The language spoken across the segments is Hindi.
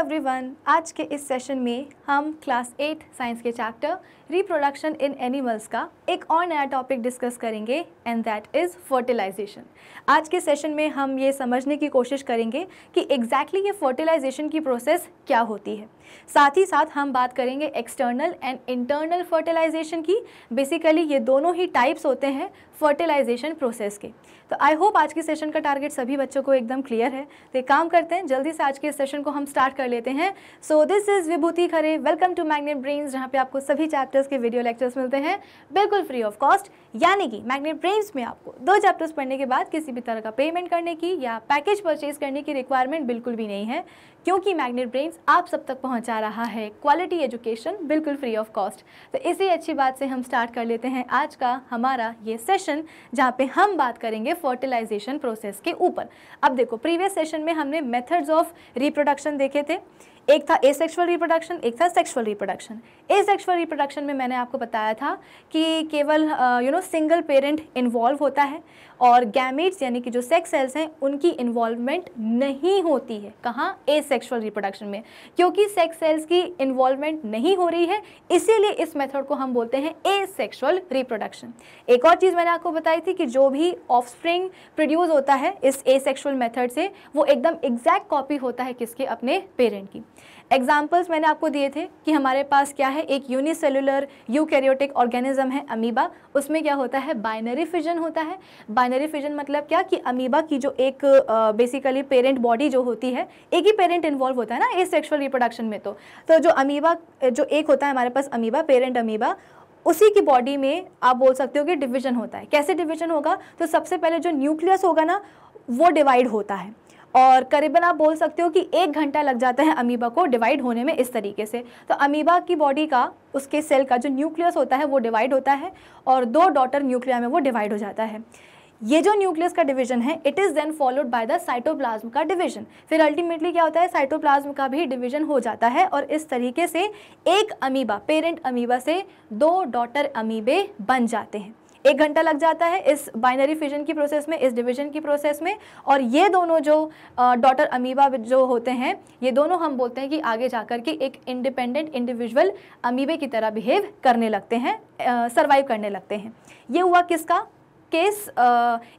एवरीवन आज के इस सेशन में हम क्लास एट साइंस के चैप्टर रिप्रोडक्शन इन एनिमल्स का एक और नया टॉपिक डिस्कस करेंगे एंड दैट इज़ फर्टिलाइजेशन आज के सेशन में हम ये समझने की कोशिश करेंगे कि एग्जैक्टली exactly ये फर्टिलाइजेशन की प्रोसेस क्या होती है साथ ही साथ हम बात करेंगे एक्सटर्नल एंड इंटरनल फर्टिलाइजेशन की बेसिकली ये दोनों ही टाइप्स होते हैं फर्टिलाइजेशन प्रोसेस के तो आई होप आज के सेशन का टारगेट सभी बच्चों को एकदम क्लियर है तो एक काम करते हैं जल्दी से आज के सेशन को हम स्टार्ट कर लेते हैं so this is Vibhuti Khare welcome to Magnet Brains जहाँ पे आपको सभी चैप्टर्स के वीडियो लेक्चर्स मिलते हैं बिल्कुल फ्री ऑफ कॉस्ट यानी कि मैग्नेट ब्रेन्स में आपको दो चैप्टर्स पढ़ने के बाद किसी भी तरह का पेमेंट करने की या पैकेज परचेज करने की रिक्वायरमेंट बिल्कुल भी नहीं है क्योंकि मैग्नेट ब्रेन्स आप सब तक पहुंचा रहा है क्वालिटी एजुकेशन बिल्कुल फ्री ऑफ कॉस्ट तो इसी अच्छी बात से हम स्टार्ट कर लेते हैं आज का हमारा ये सेशन जहाँ पे हम बात करेंगे फर्टिलाइजेशन प्रोसेस के ऊपर अब देखो प्रीवियस सेशन में हमने मेथड्स ऑफ रिप्रोडक्शन देखे थे एक था एसेक्सुअल रिप्रोडक्शन एक था सेक्सुअल रिप्रोडक्शन एसेक्सुअल रिप्रोडक्शन में मैंने आपको बताया था कि केवल you know single parent involve होता है और गैमेट्स यानी कि जो सेक्स सेल्स हैं उनकी इन्वॉल्वमेंट नहीं होती है कहाँ ए सेक्शुअल रिप्रोडक्शन में क्योंकि सेक्स सेल्स की इन्वॉल्वमेंट नहीं हो रही है इसीलिए इस मेथड को हम बोलते हैं ए सेक्शुअल रिप्रोडक्शन एक और चीज़ मैंने आपको बताई थी कि जो भी ऑफ प्रोड्यूस होता है इस ए सेक्शुअल मेथड से वो एकदम एग्जैक्ट कॉपी होता है किसके अपने पेरेंट की एग्जाम्पल्स मैंने आपको दिए थे कि हमारे पास क्या है एक यूनिसेलुलर यूकैरियोटिक ऑर्गेनिज्म है अमीबा उसमें क्या होता है बाइनरी फिजन होता है बाइनरी फिजन मतलब क्या कि अमीबा की जो एक बेसिकली पेरेंट बॉडी जो होती है एक ही पेरेंट इन्वॉल्व होता है ना ए सेक्शुअल रिप्रोडक्शन में तो तो जो अमीबा जो एक होता है हमारे पास अमीबा पेरेंट अमीबा उसी की बॉडी में आप बोल सकते हो कि डिवीजन होता है कैसे डिवीजन होगा तो सबसे पहले जो न्यूक्लियस होगा ना वो डिवाइड होता है और करीबन आप बोल सकते हो कि एक घंटा लग जाता है अमीबा को डिवाइड होने में इस तरीके से तो अमीबा की बॉडी का उसके सेल का जो न्यूक्लियस होता है वो डिवाइड होता है और दो डॉटर न्यूक्लिया में वो डिवाइड हो जाता है ये जो न्यूक्लियस का डिवीजन है it is then followed by the cytoplasm का डिवीजन फिर अल्टीमेटली क्या होता है साइटोप्लाज्म का भी डिवीजन हो जाता है और इस तरीके से एक अमीबा पेरेंट अमीबा से दो डॉटर अमीबे बन जाते हैं एक घंटा लग जाता है इस बाइनरी फिजन की प्रोसेस में इस डिवीजन की प्रोसेस में और ये दोनों जो डॉटर अमीबा जो होते हैं ये दोनों हम बोलते हैं कि आगे जा कर के एक इंडिपेंडेंट इंडिविजुअल अमीबे की तरह बिहेव करने लगते हैं सर्वाइव करने लगते हैं ये हुआ किसका case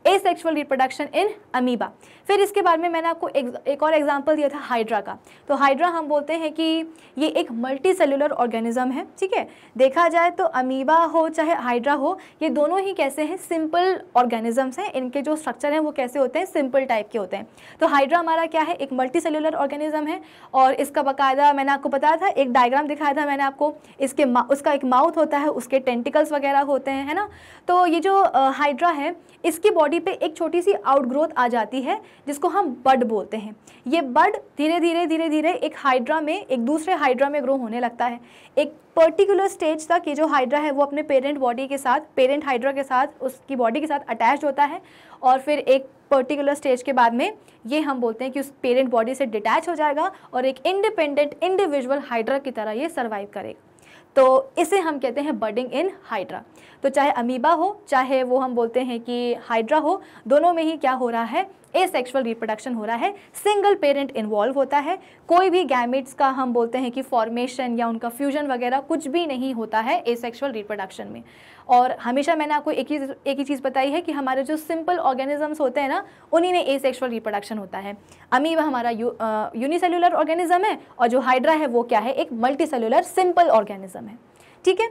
asexual reproduction in amoeba फिर इसके बाद में मैंने आपको एक, एक और एग्जाम्पल दिया था हाइड्रा का तो हाइड्रा हम बोलते हैं कि ये एक मल्टी सेलुलर ऑर्गेनिज्म है ठीक है देखा जाए तो अमीबा हो चाहे हाइड्रा हो ये दोनों ही कैसे हैं सिंपल ऑर्गेनिजम्स हैं इनके जो स्ट्रक्चर हैं वो कैसे होते हैं सिंपल टाइप के होते हैं तो हाइड्रा हमारा क्या है एक मल्टी सेलुलर ऑर्गेनिज्म है और इसका बाकायदा मैंने आपको बताया था एक डायग्राम दिखाया था मैंने आपको इसके उसका एक माउथ होता है उसके टेंटिकल्स वगैरह होते हैं है ना तो ये जो हाइड्रा एक्सेट्रा है इसकी बॉडी पे एक छोटी सी आउटग्रोथ आ जाती है जिसको हम बड बोलते हैं ये बड धीरे धीरे धीरे धीरे एक हाइड्रा में एक दूसरे हाइड्रा में ग्रो होने लगता है एक पर्टिकुलर स्टेज तक ये जो हाइड्रा है वो अपने पेरेंट बॉडी के साथ पेरेंट हाइड्रा के साथ उसकी बॉडी के साथ अटैच होता है और फिर एक पर्टिकुलर स्टेज के बाद में ये हम बोलते हैं कि उस पेरेंट बॉडी से डिटैच हो जाएगा और एक इंडिपेंडेंट इंडिविजुअल हाइड्रा की तरह ये सर्वाइव करेगा तो इसे हम कहते हैं बर्डिंग इन हाइड्रा तो चाहे अमीबा हो चाहे वो हम बोलते हैं कि हाइड्रा हो दोनों में ही क्या हो रहा है सेक्शुअल रिप्रोडक्शन हो रहा है सिंगल पेरेंट इन्वॉल्व होता है कोई भी गैमिट्स का हम बोलते हैं कि फॉर्मेशन या उनका फ्यूजन वगैरह कुछ भी नहीं होता है सेक्शुअल रिप्रोडक्शन में और हमेशा मैंने आपको एक ही एक ही चीज़ बताई है कि हमारे जो सिंपल ऑर्गेनिजम्स होते हैं ना उन्हीं में सेक्शुअल रिप्रोडक्शन होता है अमीब हमारा यू, यूनिसेलुलर ऑर्गेनिज्म है और जो हाइड्रा है वो क्या है एक मल्टी सिंपल ऑर्गेनिज्म है ठीक है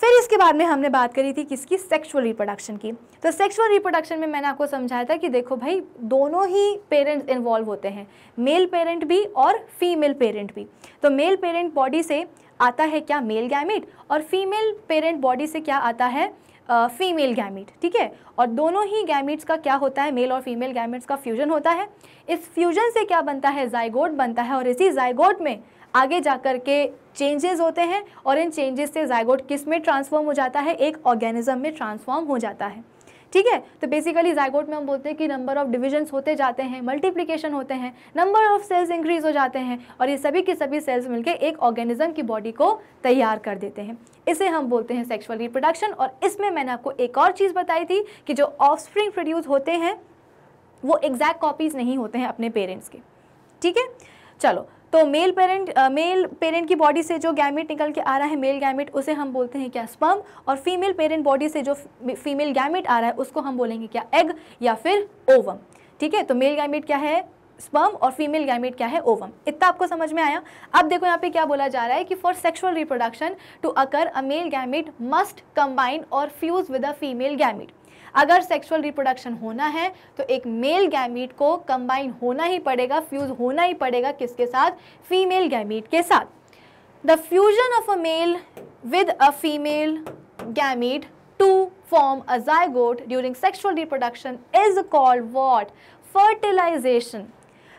फिर इसके बाद में हमने बात करी थी किसकी सेक्सुअल रिप्रोडक्शन की तो सेक्सुअल रिप्रोडक्शन में मैंने आपको समझाया था कि देखो भाई दोनों ही पेरेंट्स इन्वॉल्व होते हैं मेल पेरेंट भी और फीमेल पेरेंट भी तो मेल पेरेंट बॉडी से आता है क्या मेल गैमिट और फीमेल पेरेंट बॉडी से क्या आता है फीमेल गैमिट ठीक है और दोनों ही गैमिट्स का क्या होता है मेल और फीमेल गैमिट्स का फ्यूजन होता है इस फ्यूजन से क्या बनता है जायगोट बनता है और इसी जायगोड में आगे जाकर के चेंजेस होते हैं और इन चेंजेस से जायगोट किस में ट्रांसफॉर्म हो जाता है एक ऑर्गेनिज्म में ट्रांसफॉर्म हो जाता है ठीक है तो बेसिकली जायगोट में हम बोलते हैं कि नंबर ऑफ डिविजन्स होते जाते हैं मल्टीप्लीकेशन होते हैं नंबर ऑफ सेल्स इंक्रीज हो जाते हैं और ये सभी के सभी सेल्स मिलकर एक ऑर्गेनिज्म की बॉडी को तैयार कर देते हैं इसे हम बोलते हैं सेक्सुअल रिप्रोडक्शन और इसमें मैंने आपको एक और चीज़ बताई थी कि जो ऑफ प्रोड्यूस होते हैं वो एग्जैक्ट कॉपीज़ नहीं होते हैं अपने पेरेंट्स के ठीक है चलो तो मेल पेरेंट मेल पेरेंट की बॉडी से जो गैमेट निकल के आ रहा है मेल गैमेट उसे हम बोलते हैं क्या स्पर्म और फीमेल पेरेंट बॉडी से जो फीमेल गैमेट आ रहा है उसको हम बोलेंगे क्या एग या फिर ओवम ठीक है तो मेल गैमेट क्या है स्पर्म और फीमेल गैमेट क्या है ओवम इतना आपको समझ में आया अब देखो यहाँ पे क्या बोला जा रहा है कि for sexual reproduction to occur a male gamete must combine और fuse with a female gamete अगर सेक्सुअल रिप्रोडक्शन होना है तो एक मेल गैमीट को कंबाइन होना ही पड़ेगा फ्यूज़ होना ही पड़ेगा किसके साथ फीमेल गैमीट के साथ the fusion of a male with a female gamete to form a zygote during sexual reproduction is called what fertilisation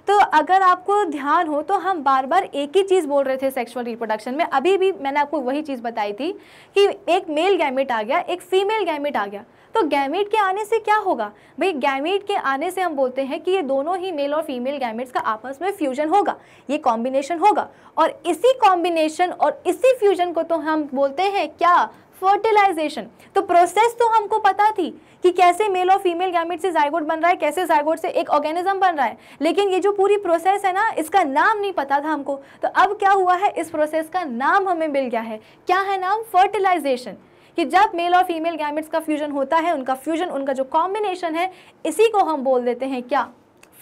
तो अगर आपको ध्यान हो तो हम बार बार एक ही चीज़ बोल रहे थे सेक्सुअल रिप्रोडक्शन में अभी भी मैंने आपको वही चीज़ बताई थी कि एक मेल गैमेट आ गया एक फीमेल गैमेट आ गया तो गैमेट के आने से क्या होगा भाई गैमेट के आने से हम बोलते हैं कि ये दोनों ही मेल और फीमेल गैमेट्स का आपस में फ्यूजन होगा ये कॉम्बिनेशन होगा और इसी कॉम्बिनेशन और इसी फ्यूजन को तो हम बोलते हैं क्या फर्टिलाइजेशन तो प्रोसेस तो हमको पता थी कि कैसे मेल और फीमेल गैमेट से जायगोट बन रहा है कैसे जायगोट से एक ऑर्गेनिज्म बन रहा है लेकिन ये जो पूरी प्रोसेस है ना इसका नाम नहीं पता था हमको तो अब क्या हुआ है इस प्रोसेस का नाम हमें मिल गया है क्या है नाम फर्टिलाइजेशन कि जब मेल और फीमेल गैमेट्स का फ्यूजन होता है उनका फ्यूजन उनका जो कॉम्बिनेशन है इसी को हम बोल देते हैं क्या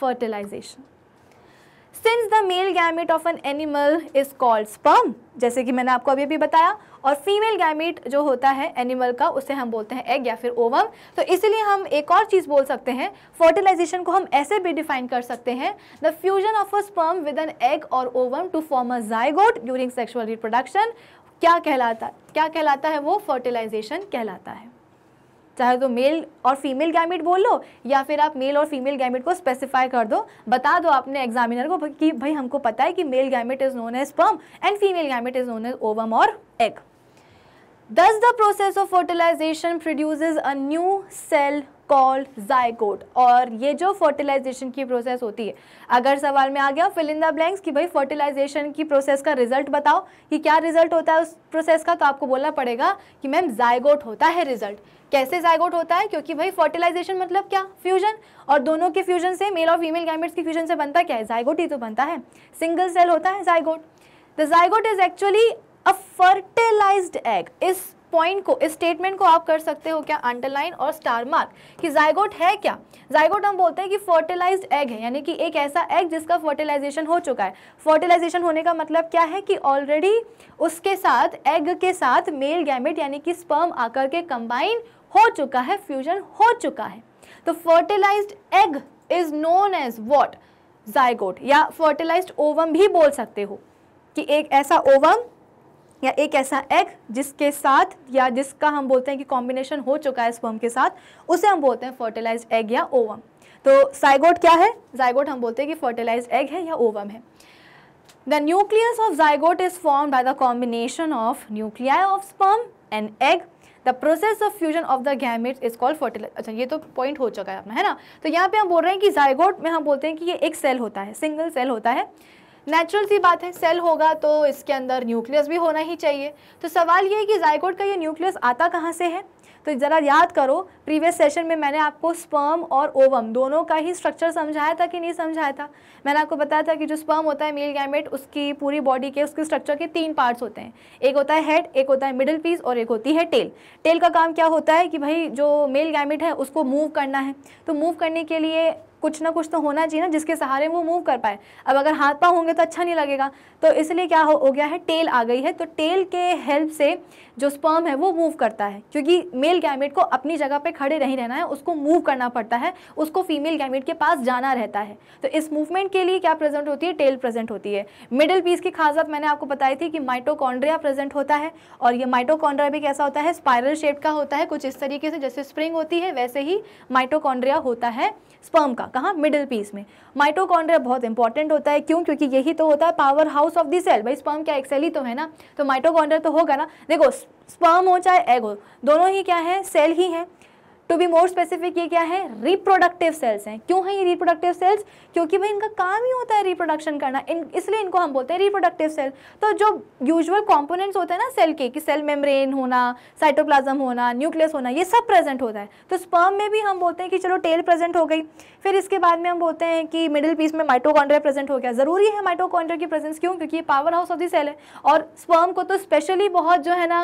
fertilisation since the male gamete of an animal is called sperm जैसे कि मैंने आपको अभी अभी बताया और फीमेल गैमेट जो होता है एनिमल का उसे हम बोलते हैं एग या फिर ओवम तो इसलिए हम एक और चीज़ बोल सकते हैं फर्टिलाइजेशन को हम ऐसे भी डिफाइन कर सकते हैं the fusion of a sperm with an egg और ovum to form a zygote during sexual reproduction क्या कहलाता है क्या कहलाता है वो फर्टिलाइजेशन कहलाता है चाहे तो मेल और फीमेल गैमिट बोल लो या फिर आप मेल और फीमेल गैमिट को स्पेसिफाई कर दो बता दो आपने एग्जामिनर को कि भाई हमको पता है कि male gamete is known as sperm and female gamete is known as ovum और egg thus the process of fertilisation produce a new cell called zygote और ये जो फर्टिलाइजेशन की प्रोसेस होती है अगर सवाल में आ गया फिल द ब्लैंक्स कि भाई फर्टिलाइजेशन की प्रोसेस का रिजल्ट बताओ कि क्या रिजल्ट होता है उस प्रोसेस का तो आपको बोलना पड़ेगा कि मैम जायगोट होता है रिजल्ट कैसे जायगोट होता है क्योंकि भाई फर्टिलाइजेशन मतलब क्या फ्यूजन और दोनों के फ्यूजन से मेल और फीमेल गैमेट्स के फ्यूजन से बनता क्या है जायगोट ही तो बनता है सिंगल सेल होता है zygote the zygote is actually a fertilised egg इस पॉइंट को इस स्टेटमेंट को आप कर सकते हो क्या अंडरलाइन और स्टार मार्क कि जायगोट है क्या जायगोट हम बोलते हैं कि फर्टिलाइज्ड एग है यानी कि एक ऐसा एग जिसका फर्टिलाइजेशन हो चुका है फर्टिलाइजेशन होने का मतलब क्या है कि ऑलरेडी उसके साथ एग के साथ मेल गैमेट यानी कि स्पर्म आकर के कंबाइन हो चुका है फ्यूजन हो चुका है तो fertilise egg is known as what zygote या फर्टिलाइज ओवम भी बोल सकते हो कि एक ऐसा ओवम या एक ऐसा एग जिसके साथ या जिसका हम बोलते हैं कि कॉम्बिनेशन हो चुका है स्पर्म के साथ उसे हम बोलते हैं फर्टिलाइज एग या ओवम तो साइगोट क्या है जाइगोट हम बोलते हैं कि फर्टिलाइज एग है या ओवम है the nucleus of zygote is form by the combination of nuclei of sperm and egg the process of fusion of the gamete is called fertilise अच्छा ये तो पॉइंट हो चुका है अपना है ना तो यहाँ पे हम बोल रहे हैं कि जाइगोट में हम बोलते हैं कि ये एक सेल होता है सिंगल सेल होता है नेचुरल सी बात है सेल होगा तो इसके अंदर न्यूक्लियस भी होना ही चाहिए तो सवाल ये है कि जायकोड का ये न्यूक्लियस आता कहाँ से है तो ज़रा याद करो प्रीवियस सेशन में मैंने आपको स्पर्म और ओवम दोनों का ही स्ट्रक्चर समझाया था कि नहीं समझाया था मैंने आपको बताया था कि जो स्पर्म होता है मेल गैमेट उसकी पूरी बॉडी के उसके स्ट्रक्चर के तीन पार्ट्स होते हैं एक होता है हेड एक होता है मिडिल पीस और एक होती है टेल टेल का काम क्या होता है कि भाई जो मेल गैमेट है उसको मूव करना है तो मूव करने के लिए कुछ ना कुछ तो होना चाहिए ना जिसके सहारे वो मूव कर पाए अब अगर हाथ पाँव होंगे तो अच्छा नहीं लगेगा तो इसलिए क्या हो, हो गया है टेल आ गई है तो टेल के हेल्प से जो स्पर्म है वो मूव करता है क्योंकि मेल गैमेट को अपनी जगह पर खड़े नहीं रहना है उसको मूव करना पड़ता है उसको फीमेल गैमेट के पास जाना रहता है तो इस मूवमेंट के लिए क्या प्रेजेंट होती है टेल प्रेजेंट होती है मिडिल पीस की खासियत मैंने आपको बताई थी कि माइटोकॉन्ड्रिया प्रेजेंट होता है और ये माइटोकॉन्ड्रिया भी कैसा होता है स्पायरल शेप का होता है कुछ इस तरीके से जैसे स्प्रिंग होती है वैसे ही माइटोकॉन्ड्रिया होता है स्पर्म का कहाँ मिडिल पीस में माइटोकॉन्ड्रिया बहुत इंपॉर्टेंट होता है क्यों क्योंकि यही तो होता है power house of the cell भाई स्पर्म क्या एक सेल ही तो है ना तो माइटोकॉन्ड्रिया तो होगा ना देखो स्पर्म हो चाहे एग हो दोनों ही क्या है सेल ही है टू बी मोर स्पेसिफिक ये क्या है रिप्रोडक्टिव सेल्स हैं क्यों है ये रिप्रोडक्टिव सेल्स क्योंकि भाई इनका काम ही होता है रिप्रोडक्शन करना इन इसलिए इनको हम बोलते हैं रिप्रोडक्टिव सेल तो जो यूजुअल कंपोनेंट्स होते हैं ना सेल के कि सेल मेम्ब्रेन होना साइटोप्लाज्म होना न्यूक्लियस होना ये सब प्रेजेंट होता है तो स्पर्म में भी हम बोलते हैं कि चलो टेल प्रेजेंट हो गई फिर इसके बाद में हम बोलते हैं कि मिडिल पीस में माइटोकॉन्ड्रिया प्रेजेंट हो गया ज़रूरी है माइटोकॉन्ड्रिया की प्रेजेंस क्यों क्योंकि ये power house of the cell है और स्पर्म को तो स्पेशली बहुत जो है ना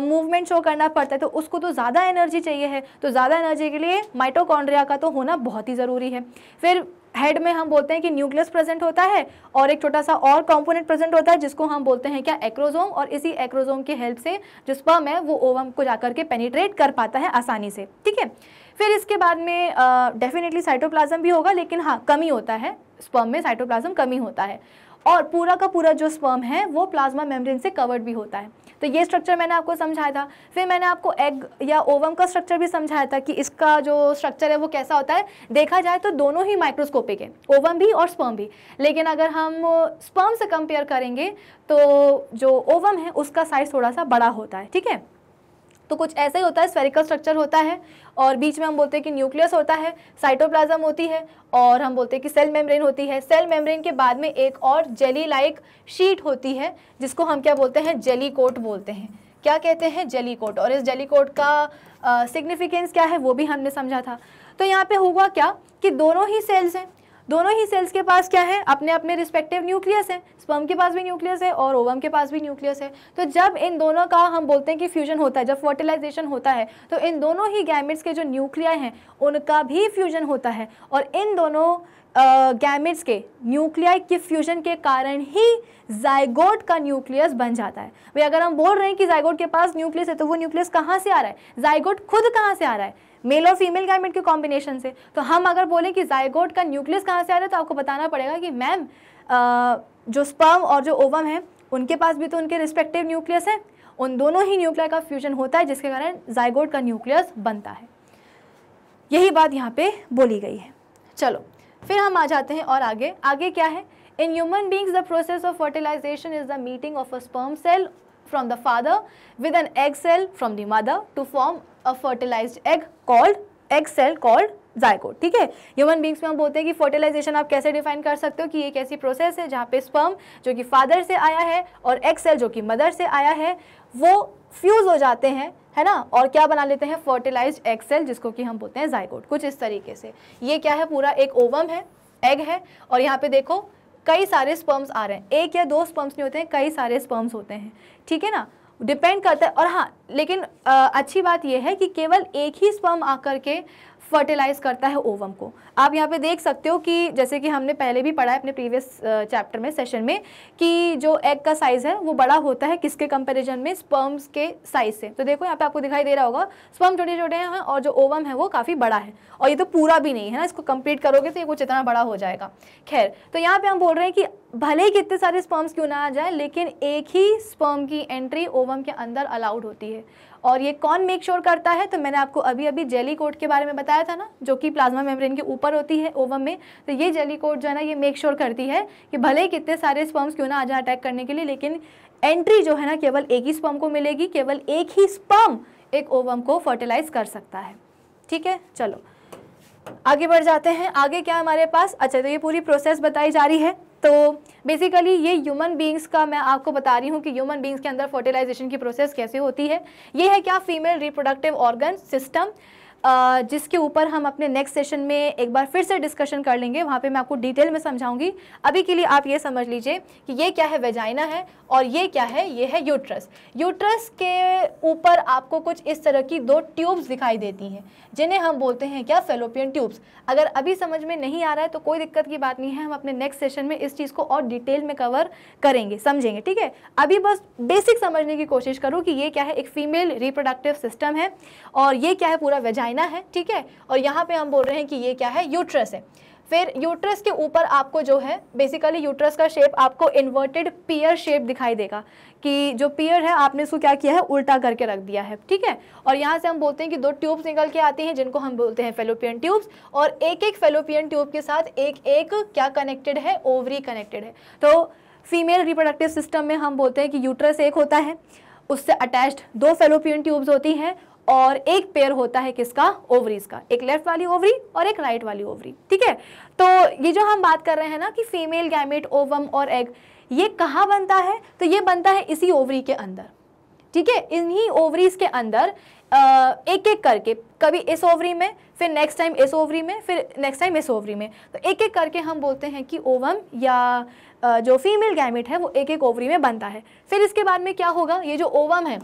मूवमेंट शो करना पड़ता है तो उसको तो ज़्यादा एनर्जी चाहिए है तो ज़्यादा एनर्जी के लिए माइटोकॉन्ड्रिया का तो होना बहुत ही ज़रूरी है फिर हेड में हम बोलते हैं कि न्यूक्लियस प्रेजेंट होता है और एक छोटा सा और कंपोनेंट प्रेजेंट होता है जिसको हम बोलते हैं क्या एक्रोजोम और इसी एक्रोजोम की हेल्प से जो स्पर्म है वो ओवम को जाकर के पेनिट्रेट कर पाता है आसानी से ठीक है फिर इसके बाद में डेफिनेटली साइटोप्लाज्म भी होगा लेकिन हाँ कमी होता है स्पर्म में साइटोप्लाज्म कमी होता है और पूरा का पूरा जो स्पर्म है वो प्लाज्मा मेम्ब्रेन से कवर्ड भी होता है तो ये स्ट्रक्चर मैंने आपको समझाया था फिर मैंने आपको एग या ओवम का स्ट्रक्चर भी समझाया था कि इसका जो स्ट्रक्चर है वो कैसा होता है देखा जाए तो दोनों ही माइक्रोस्कोपिक है ओवम भी और स्पर्म भी लेकिन अगर हम स्पर्म से कंपेयर करेंगे तो जो ओवम है उसका साइज़ थोड़ा सा बड़ा होता है ठीक है तो कुछ ऐसा ही होता है स्फेरिकल स्ट्रक्चर होता है और बीच में हम बोलते हैं कि न्यूक्लियस होता है साइटोप्लाज्म होती है और हम बोलते हैं कि सेल मेम्ब्रेन होती है सेल मेम्ब्रेन के बाद में एक और जेली लाइक शीट होती है जिसको हम क्या बोलते हैं जेली कोट बोलते हैं क्या कहते हैं जेली कोट और इस जेली कोट का सिग्निफिकेंस क्या है वो भी हमने समझा था तो यहाँ पर हुआ क्या कि दोनों ही सेल्स हैं दोनों ही सेल्स के पास क्या है अपने अपने रिस्पेक्टिव न्यूक्लियस है स्पर्म के पास भी न्यूक्लियस है और ओवम के पास भी न्यूक्लियस है तो जब इन दोनों का हम बोलते हैं कि फ्यूजन होता है जब फर्टिलाइजेशन होता है तो इन दोनों ही गैमिट्स के जो न्यूक्लियाई हैं उनका भी फ्यूजन होता है और इन दोनों गैमिट्स के न्यूक्लियाई के फ्यूजन के कारण ही जाइगोट का न्यूक्लियस बन जाता है भाई अगर हम बोल रहे हैं कि जाइगोट के पास न्यूक्लियस है तो वो न्यूक्लियस कहाँ से आ रहा है जाइगोट खुद कहाँ से आ रहा है मेल और फीमेल गैमेट के कॉम्बिनेशन से तो हम अगर बोलें कि जायगोट का न्यूक्लियस कहाँ से आ रहा है तो आपको बताना पड़ेगा कि मैम जो स्पर्म और जो ओवम है उनके पास भी तो उनके रिस्पेक्टिव न्यूक्लियस है उन दोनों ही न्यूक्लियर का फ्यूजन होता है जिसके कारण जायगोट का न्यूक्लियस बनता है यही बात यहाँ पे बोली गई है चलो फिर हम आ जाते हैं और आगे आगे क्या है in human beings the process of fertilization is the meeting of a sperm cell from the father with an egg cell from the mother to form a fertilize egg called egg cell called zygote ठीक है ह्यूमन बींग्स में हम बोलते हैं कि फर्टिलाइजेशन आप कैसे डिफाइन कर सकते हो कि एक ऐसी प्रोसेस है जहाँ पे स्पर्म जो कि फादर से आया है और एग सेल जो कि मदर से आया है वो फ्यूज़ हो जाते हैं है ना और क्या बना लेते हैं फर्टिलाइज एग सेल जिसको कि हम बोलते हैं जायकोट कुछ इस तरीके से ये क्या है पूरा एक ओवम है एग है और यहाँ पे देखो कई सारे स्पर्म्स आ रहे हैं एक या दो स्पर्म्स नहीं होते हैं कई सारे स्पर्म्स होते हैं ठीक है ना डिपेंड करता है और हाँ लेकिन आ, अच्छी बात यह है कि केवल एक ही स्पर्म आकर के फर्टिलाइज करता है ओवम को आप यहाँ पे देख सकते हो कि जैसे कि हमने पहले भी पढ़ा है अपने प्रीवियस चैप्टर में सेशन में कि जो एग का साइज़ है वो बड़ा होता है किसके कंपैरिजन में स्पर्म्स के साइज़ से तो देखो यहाँ पे आपको दिखाई दे रहा होगा स्पर्म छोटे छोटे हैं और जो ओवम है वो काफ़ी बड़ा है और ये तो पूरा भी नहीं है ना इसको कंप्लीट करोगे तो ये कुछ इतना बड़ा हो जाएगा खैर तो यहाँ पर हम बोल रहे हैं कि भले ही कितने सारे स्पर्म्स क्यों ना आ जाए लेकिन एक ही स्पर्म की एंट्री ओवम के अंदर अलाउड होती है और ये कौन मेक श्योर sure करता है तो मैंने आपको अभी अभी जेली कोट के बारे में बताया था ना जो कि प्लाज्मा मेम्ब्रेन के ऊपर होती है ओवम में तो ये जेली कोट जो है ना ये मेक श्योर sure करती है कि भले ही कितने सारे स्पर्म्स क्यों ना आ जाए अटैक करने के लिए लेकिन एंट्री जो है ना केवल एक ही स्पर्म को मिलेगी केवल एक ही स्पर्म एक ओवम को फर्टिलाइज कर सकता है ठीक है चलो आगे बढ़ जाते हैं आगे क्या हमारे पास अच्छा तो ये पूरी प्रोसेस बताई जा रही है तो बेसिकली ये ह्यूमन बींग्स का मैं आपको बता रही हूँ कि ह्यूमन बींग्स के अंदर फर्टिलाइजेशन की प्रोसेस कैसे होती है ये है क्या फीमेल रिप्रोडक्टिव ऑर्गन सिस्टम जिसके ऊपर हम अपने नेक्स्ट सेशन में एक बार फिर से डिस्कशन कर लेंगे वहाँ पे मैं आपको डिटेल में समझाऊंगी अभी के लिए आप ये समझ लीजिए कि ये क्या है वेजाइना है और ये क्या है ये है यूट्रस यूट्रस के ऊपर आपको कुछ इस तरह की दो ट्यूब्स दिखाई देती हैं जिन्हें हम बोलते हैं क्या फेलोपियन ट्यूब्स अगर अभी समझ में नहीं आ रहा है तो कोई दिक्कत की बात नहीं है हम अपने नेक्स्ट सेशन में इस चीज़ को और डिटेल में कवर करेंगे समझेंगे ठीक है अभी बस बेसिक समझने की कोशिश करूँ कि ये क्या है एक फीमेल रिप्रोडक्टिव सिस्टम है और ये क्या है पूरा वेजाइना वजाइना है ठीक है और यहाँ पे हम बोल रहे हैं कि ये क्या है यूट्रस है फिर यूट्रस के ऊपर आपको जो है बेसिकली यूट्रस का शेप आपको इन्वर्टेड पियर शेप दिखाई देगा कि जो पियर है आपने इसको क्या किया है उल्टा करके रख दिया है ठीक है और यहाँ से हम बोलते हैं कि दो ट्यूब्स निकल के आती हैं जिनको हम बोलते हैं फेलोपियन ट्यूब्स और एक एक फेलोपियन ट्यूब के साथ एक एक क्या कनेक्टेड है ओवरी कनेक्टेड है तो फीमेल रिप्रोडक्टिव सिस्टम में हम बोलते हैं कि यूट्रस एक होता है उससे अटैच्ड दो फेलोपियन ट्यूब्स होती हैं और एक पेयर होता है किसका ओवरीज का एक लेफ्ट वाली ओवरी और एक राइट वाली ओवरी ठीक है तो ये जो हम बात कर रहे हैं ना कि फीमेल गैमेट ओवम और एग ये कहाँ बनता है तो ये बनता है इसी ओवरी के अंदर ठीक है इन्हीं ओवरीज के अंदर एक एक करके कभी इस ओवरी में फिर नेक्स्ट टाइम इस ओवरी में फिर नेक्स्ट टाइम इस ओवरी में तो एक एक करके हम बोलते हैं कि ओवम या जो फीमेल गैमेट है वो एक एक ओवरी में बनता है फिर इसके बाद में क्या होगा ये जो ओवम है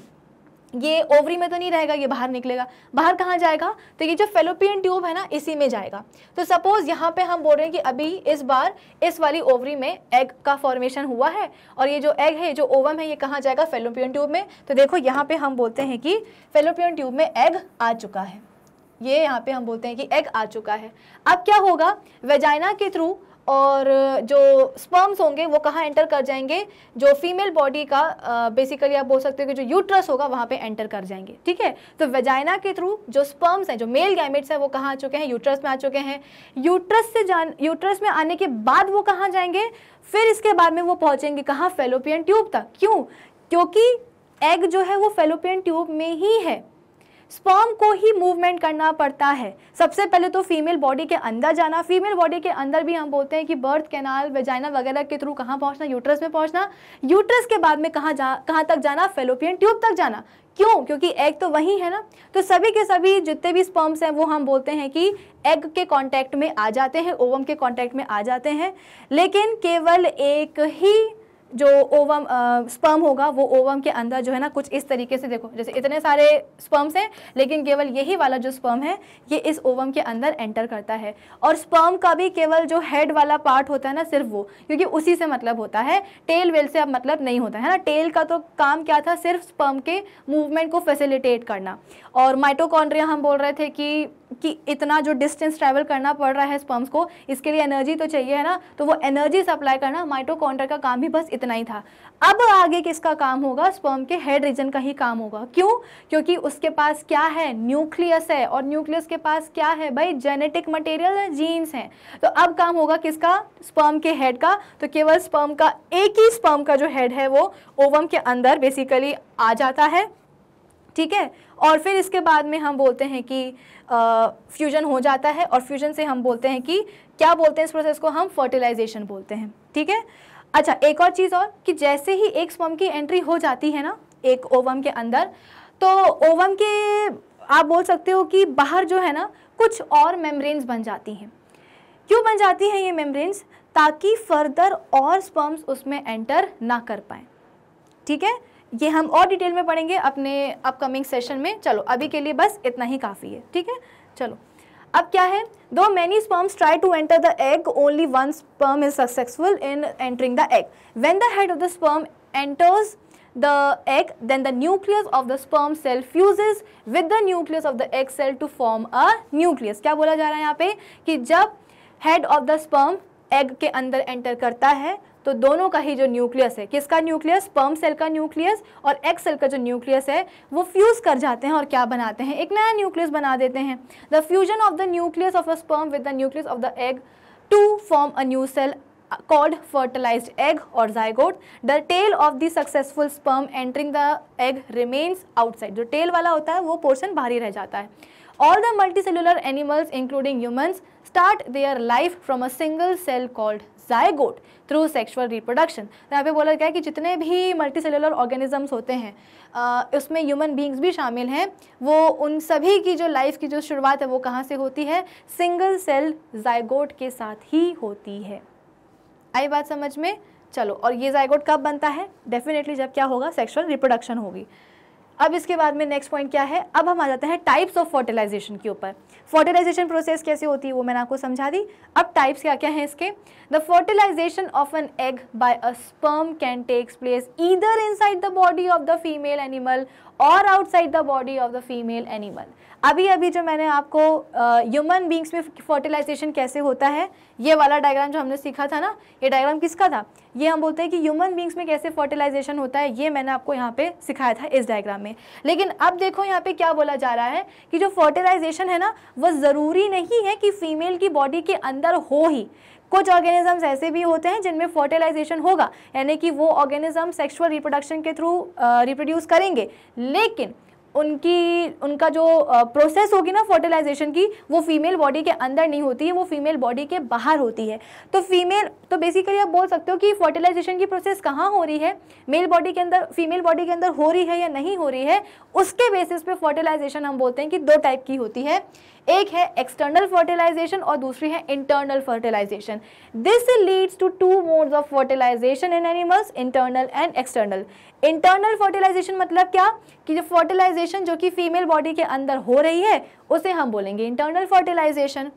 ये ओवरी में तो नहीं रहेगा ये बाहर निकलेगा बाहर कहाँ जाएगा तो ये जो फेलोपियन ट्यूब है ना इसी में जाएगा तो सपोज यहाँ पे हम बोल रहे हैं कि अभी इस बार इस वाली ओवरी में एग का फॉर्मेशन हुआ है और ये जो एग है जो ओवम है ये कहाँ जाएगा फेलोपियन ट्यूब में तो देखो यहाँ पे हम बोलते हैं कि फेलोपियन ट्यूब में एग आ चुका है ये यहाँ पे हम बोलते हैं कि एग आ चुका है अब क्या होगा वेजाइना के थ्रू और जो स्पर्म्स होंगे वो कहाँ एंटर कर जाएंगे जो फीमेल बॉडी का बेसिकली आप बोल सकते हो कि जो यूट्रस होगा वहाँ पे एंटर कर जाएंगे ठीक है तो वेजाइना के थ्रू जो स्पर्म्स हैं जो मेल गैमेट्स हैं वो कहाँ आ चुके हैं यूट्रस में आ चुके हैं यूट्रस से जान यूट्रस में आने के बाद वो कहाँ जाएंगे फिर इसके बाद में वो पहुँचेंगे कहाँ फेलोपियन ट्यूब तक क्यों क्योंकि एग जो है वो फेलोपियन ट्यूब में ही है स्पर्म को ही मूवमेंट करना पड़ता है सबसे पहले तो फीमेल बॉडी के अंदर जाना फीमेल बॉडी के अंदर भी हम बोलते हैं कि बर्थ कैनाल वेजाइना वगैरह के थ्रू कहाँ पहुँचना यूट्रस में पहुँचना यूट्रस के बाद में कहाँ जा कहाँ तक जाना फेलोपियन ट्यूब तक जाना क्यों क्योंकि एग तो वही है ना तो सभी के सभी जितने भी स्पर्म्स हैं वो हम बोलते हैं कि एग के कांटेक्ट में आ जाते हैं ओवम के कांटेक्ट में आ जाते हैं लेकिन केवल एक ही जो ओवम स्पर्म होगा वो ओवम के अंदर जो है ना कुछ इस तरीके से देखो जैसे इतने सारे स्पर्म्स हैं लेकिन केवल यही वाला जो स्पर्म है ये इस ओवम के अंदर एंटर करता है और स्पर्म का भी केवल जो हेड वाला पार्ट होता है ना सिर्फ वो क्योंकि उसी से मतलब होता है टेल वेल से अब मतलब नहीं होता है ना टेल का तो काम क्या था सिर्फ स्पर्म के मूवमेंट को फैसिलिटेट करना और माइटोकॉन्ड्रिया हम बोल रहे थे कि कि इतना जो डिस्टेंस ट्रैवल करना पड़ रहा है स्पर्म्स को इसके लिए एनर्जी तो चाहिए है ना तो वो एनर्जी सप्लाई करना माइटोकॉन्डर का काम भी बस इतना ही था अब आगे किसका काम होगा स्पर्म के हेड रीजन का ही काम होगा क्यों क्योंकि उसके पास क्या है न्यूक्लियस है और न्यूक्लियस के पास क्या है भाई जेनेटिक मटेरियल है जीन्स हैं तो अब काम होगा किसका स्पर्म के हेड का तो केवल स्पर्म का एक ही स्पर्म का जो हेड है वो ओवम के अंदर बेसिकली आ जाता है ठीक है और फिर इसके बाद में हम बोलते हैं कि फ्यूजन हो जाता है और फ्यूजन से हम बोलते हैं कि क्या बोलते हैं इस प्रोसेस को हम फर्टिलाइजेशन बोलते हैं ठीक है अच्छा एक और चीज़ और कि जैसे ही एक स्वम की एंट्री हो जाती है ना एक ओवम के अंदर तो ओवम के आप बोल सकते हो कि बाहर जो है ना कुछ और मेम्ब्रेन्स बन जाती हैं क्यों बन जाती हैं ये मेम्ब्रेन्स ताकि फर्दर और स्पर्म्स उसमें एंटर ना कर पाए ठीक है ये हम और डिटेल में पढ़ेंगे अपने अपकमिंग सेशन में चलो अभी के लिए बस इतना ही काफ़ी है ठीक है चलो अब क्या है दो many sperms try to enter the egg only one sperm is successful in entering the egg when the head of the sperm enters the egg then the nucleus of the sperm cell fuse with the nucleus of the egg cell to form a nucleus क्या बोला जा रहा है यहाँ पे कि जब head of the sperm egg के अंदर एंटर करता है तो दोनों का ही जो न्यूक्लियस है किसका न्यूक्लियस स्पर्म सेल का न्यूक्लियस और एग सेल का जो न्यूक्लियस है वो फ्यूज़ कर जाते हैं और क्या बनाते हैं एक नया न्यूक्लियस बना देते हैं the fusion of the nucleus of a sperm with the nucleus of the egg to form a new cell called fertilize egg और zygote the tail of the successful sperm entering the egg remains outside जो टेल वाला होता है वो पोर्शन भारी रह जाता है all the multicellular animals including humans start their life from a single cell called zygote through sexual reproduction तो यहाँ पे बोला गया कि जितने भी मल्टी सेलुलर ऑर्गेनिजम्स होते हैं आ, उसमें ह्यूमन बींग्स भी शामिल हैं वो उन सभी की जो लाइफ की जो शुरुआत है वो कहाँ से होती है सिंगल सेल जायगोट के साथ ही होती है आई बात समझ में चलो और ये जायगोट कब बनता है डेफिनेटली जब क्या होगा सेक्सुअल रिप्रोडक्शन होगी अब इसके बाद में नेक्स्ट पॉइंट क्या है अब हम आ जाते हैं टाइप्स ऑफ फर्टिलाइजेशन के ऊपर फर्टिलाइजेशन प्रोसेस कैसे होती है वो मैंने आपको समझा दी अब टाइप्स क्या क्या हैं इसके the fertilization of an egg by a sperm can takes place either inside the body of the female animal और outside the body of the female animal अभी अभी जो मैंने आपको ह्यूमन बींग्स में फर्टिलाइजेशन कैसे होता है ये वाला डायग्राम जो हमने सीखा था ना ये डायग्राम किसका था ये हम बोलते हैं कि ह्यूमन बींग्स में कैसे फर्टिलाइजेशन होता है ये मैंने आपको यहाँ पे सिखाया था इस डायग्राम में लेकिन अब देखो यहाँ पे क्या बोला जा रहा है कि जो फर्टिलाइजेशन है ना वो ज़रूरी नहीं है कि फीमेल की बॉडी के अंदर हो ही कुछ ऑर्गेनिजम्स ऐसे भी होते हैं जिनमें फर्टिलाइजेशन होगा यानी कि वो ऑर्गेनिज्म सेक्सुअल रिप्रोडक्शन के थ्रू रिप्रोड्यूस करेंगे लेकिन उनकी उनका जो प्रोसेस होगी ना फर्टिलाइजेशन की वो फीमेल बॉडी के अंदर नहीं होती है वो फीमेल बॉडी के बाहर होती है तो फीमेल तो बेसिकली आप बोल सकते हो कि फर्टिलाइजेशन की प्रोसेस कहाँ हो रही है मेल बॉडी के अंदर फीमेल बॉडी के अंदर हो रही है या नहीं हो रही है उसके बेसिस पे फर्टिलाइजेशन हम बोलते हैं कि दो टाइप की होती है एक है एक्सटर्नल फर्टिलाइजेशन और दूसरी है internal fertilization this leads to two modes of fertilization in animals internal and external internal fertilization मतलब क्या कि जो फर्टिलाइजेशन जो कि फीमेल बॉडी के अंदर हो रही है उसे हम बोलेंगे इंटरनल फर्टिलाइजेशन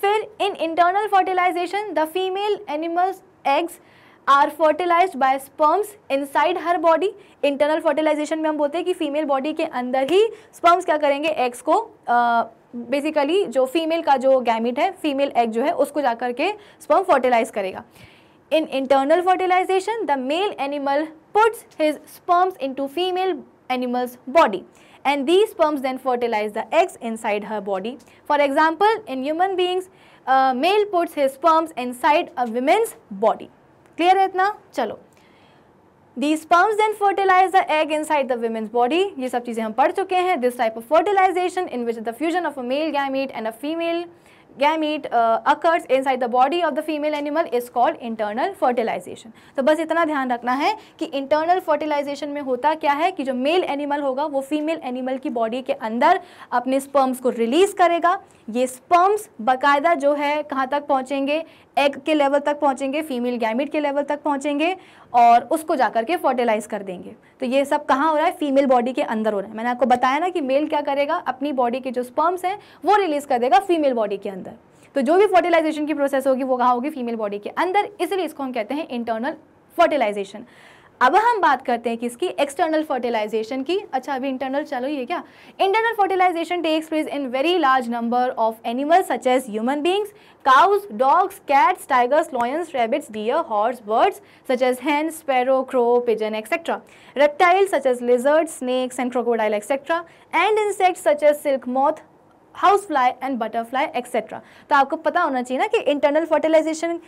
फिर in internal fertilization the female animals eggs are fertilize by sperms inside her body internal fertilization में हम बोलते हैं कि फीमेल बॉडी के अंदर ही स्पर्म्स क्या करेंगे एग्स को बेसिकली जो फीमेल का जो गैमिट है फीमेल एग जो है उसको जा करके स्पर्म फर्टिलाइज करेगा in internal fertilization the male animal puts his sperms into female animals body and the sperms then fertilize the eggs inside her body for example in human beings male puts his sperms inside a women's body clear है इतना चलो the sperms then fertilize the egg inside the women's body ये सब चीज़ें हम पढ़ चुके हैं this type of fertilization in which the fusion of a male gamete and a female gamete occurs inside the body of the female animal is called internal fertilization तो बस इतना ध्यान रखना है कि इंटरनल फर्टिलाइजेशन में होता क्या है कि जो मेल एनिमल होगा वो फीमेल एनिमल की बॉडी के अंदर अपने स्पर्म्स को रिलीज करेगा ये स्पर्म्स बाकायदा जो है कहाँ तक पहुँचेंगे एग के लेवल तक पहुंचेंगे फीमेल गैमिट के लेवल तक पहुंचेंगे और उसको जा करके फर्टिलाइज कर देंगे तो ये सब कहाँ हो रहा है फीमेल बॉडी के अंदर हो रहा है मैंने आपको बताया ना कि मेल क्या करेगा अपनी बॉडी के जो स्पर्म्स हैं वो रिलीज़ कर देगा फीमेल बॉडी के अंदर तो जो भी फर्टिलाइजेशन की प्रोसेस होगी वो कहाँ होगी फीमेल बॉडी के अंदर इसलिए इसको हम कहते हैं इंटरनल फर्टिलाइजेशन अब हम बात करते हैं किसकी एक्सटर्नल फर्टिलाइजेशन की अच्छा अभी इंटरनल चलो ये क्या internal fertilization takes place in very large number of animals such as human beings cows dogs cats tigers lions rabbits deer horse birds such as hen sparrow crow pigeon etcetera reptiles such as lizard snakes and crocodile etcetera and insects such as silk moth house fly and butterfly etcetera तो आपको पता होना चाहिए ना कि इंटरनल फर्टिलाइजेशन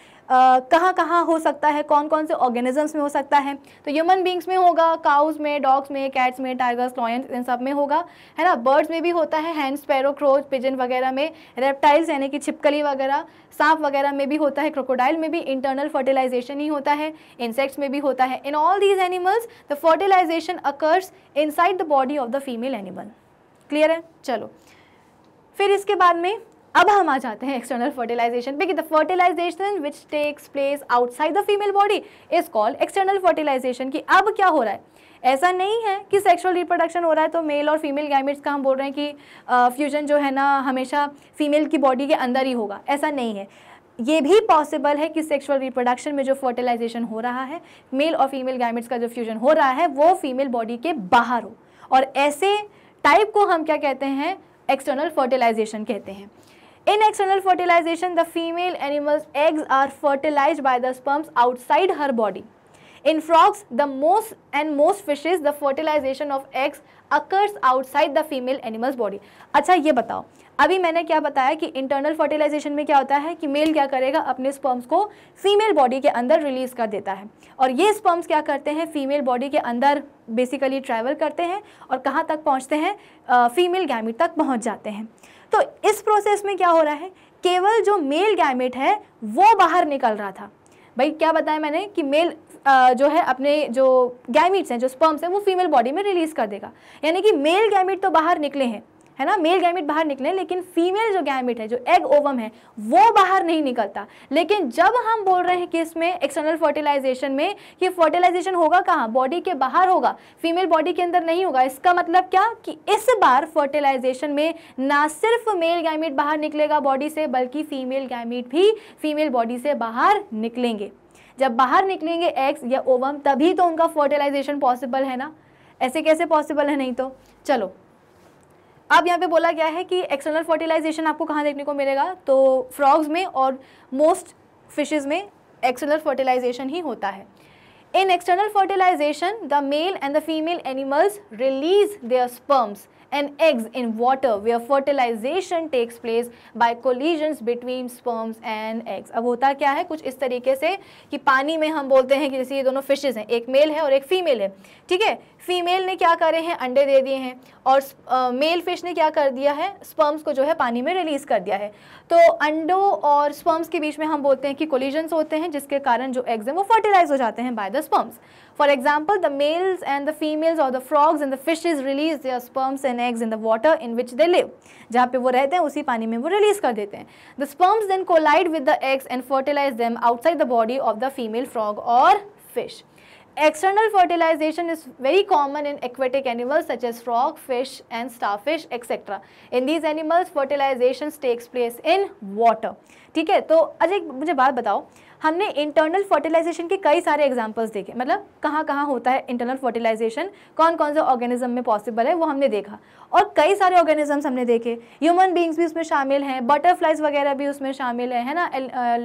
कहाँ कहाँ हो सकता है कौन कौन से ऑर्गेनिजम्स में हो सकता है तो ह्यूमन बींग्स में होगा काउज में डॉग्स में कैट्स में टाइगर्स लॉयंस इन सब में होगा है ना बर्ड्स में भी होता है हैंड स्पैरो क्रोज पिजन वगैरह में रेप्टाइल्स यानी कि छिपकली वगैरह सांप वगैरह में भी होता है क्रोकोडाइल में भी इंटरनल फर्टिलाइजेशन ही होता है इंसेक्ट्स में भी होता है in all these animals the fertilization occurs inside the body of the female animal clear है चलो फिर इसके बाद में अब हम आ जाते हैं एक्सटर्नल फर्टिलाइजेशन पे कि the fertilization which takes place outside the female body is called external fertilization कि अब क्या हो रहा है ऐसा नहीं है कि सेक्सुअल रिप्रोडक्शन हो रहा है तो मेल और फीमेल गैमेट्स का हम बोल रहे हैं कि फ्यूजन जो है ना हमेशा फीमेल की बॉडी के अंदर ही होगा ऐसा नहीं है ये भी पॉसिबल है कि सेक्सुअल रिप्रोडक्शन में जो फर्टिलाइजेशन हो रहा है मेल और फीमेल गैमेट्स का जो फ्यूजन हो रहा है वो फीमेल बॉडी के बाहर हो और ऐसे टाइप को हम क्या कहते हैं एक्सटर्नल फर्टिलाइजेशन कहते हैं in external fertilization the female animals eggs are fertilize by the sperms outside her body in frogs the most and most fishes the fertilization of eggs occurs outside the female animals body अच्छा ये बताओ अभी मैंने क्या बताया कि इंटरनल फर्टिलाइजेशन में क्या होता है कि मेल क्या करेगा अपने स्पर्म्स को फीमेल बॉडी के अंदर रिलीज कर देता है और ये स्पर्म्स क्या करते हैं फीमेल बॉडी के अंदर बेसिकली ट्रैवल करते हैं और कहाँ तक पहुँचते हैं फीमेल गैमिट तक पहुँच जाते हैं तो इस प्रोसेस में क्या हो रहा है केवल जो मेल गैमिट है वो बाहर निकल रहा था भाई क्या बताया मैंने कि मेल जो है अपने जो गैमिट्स हैं जो स्पर्म्स हैं वो फीमेल बॉडी में रिलीज़ कर देगा यानी कि मेल गैमिट तो बाहर निकले हैं है ना मेल गैमिट बाहर निकले लेकिन फीमेल जो गैमिट है जो एग ओवम है वो बाहर नहीं निकलता लेकिन जब हम बोल रहे हैं कि इसमें एक्सटर्नल फर्टिलाइजेशन में कि फर्टिलाइजेशन होगा कहाँ बॉडी के बाहर होगा फीमेल बॉडी के अंदर नहीं होगा इसका मतलब क्या कि इस बार फर्टिलाइजेशन में ना सिर्फ मेल गैमिट बाहर निकलेगा बॉडी से बल्कि फीमेल गैमिट भी फीमेल बॉडी से बाहर निकलेंगे जब बाहर निकलेंगे एग्स या ओवम तभी तो उनका फर्टिलाइजेशन पॉसिबल है ना ऐसे कैसे पॉसिबल है नहीं तो चलो अब यहाँ पे बोला गया है कि एक्सटर्नल फर्टिलाइजेशन आपको कहाँ देखने को मिलेगा तो फ्रॉग्स में और मोस्ट फिशेज में एक्सटर्नल फर्टिलाइजेशन ही होता है in external fertilization the male and the female animals release their sperms and eggs in water where fertilization takes place by collisions between sperms and eggs. अब होता क्या है कुछ इस तरीके से कि पानी में हम बोलते हैं कि जैसे ये दोनों फिशेज हैं एक मेल है और एक फीमेल है ठीक है फीमेल ने क्या करे हैं अंडे दे दिए हैं और मेल फिश ने क्या कर दिया है स्पर्म्स को जो है पानी में रिलीज़ कर दिया है तो अंडों और स्पर्म्स के बीच में हम बोलते हैं कि कोलिजन्स होते हैं जिसके कारण जो एग्ज़ हैं वो फर्टिलाइज हो जाते हैं by the sperms For example, the males and the females or the frogs and the fishes release their sperms and eggs in the water in which they live. जहाँ पे वो रहते हैं उसी पानी में वो release कर देते हैं The sperms then collide with the eggs and fertilize them outside the body of the female frog or fish. External fertilization is very common in aquatic animals such as frog, fish and starfish etc. In these animals, fertilization takes place in water. ठीक है तो अजय मुझे बात बताओ हमने इंटरनल फर्टिलाइजेशन के कई सारे एग्जाम्पल्स देखे मतलब कहाँ कहाँ होता है इंटरनल फर्टिलाइजेशन कौन कौन से ऑर्गेनिज्म में पॉसिबल है वो हमने देखा और कई सारे ऑर्गेनिजम्स हमने देखे ह्यूमन बींग्स भी उसमें शामिल हैं बटरफ्लाइज वगैरह भी उसमें शामिल है है ना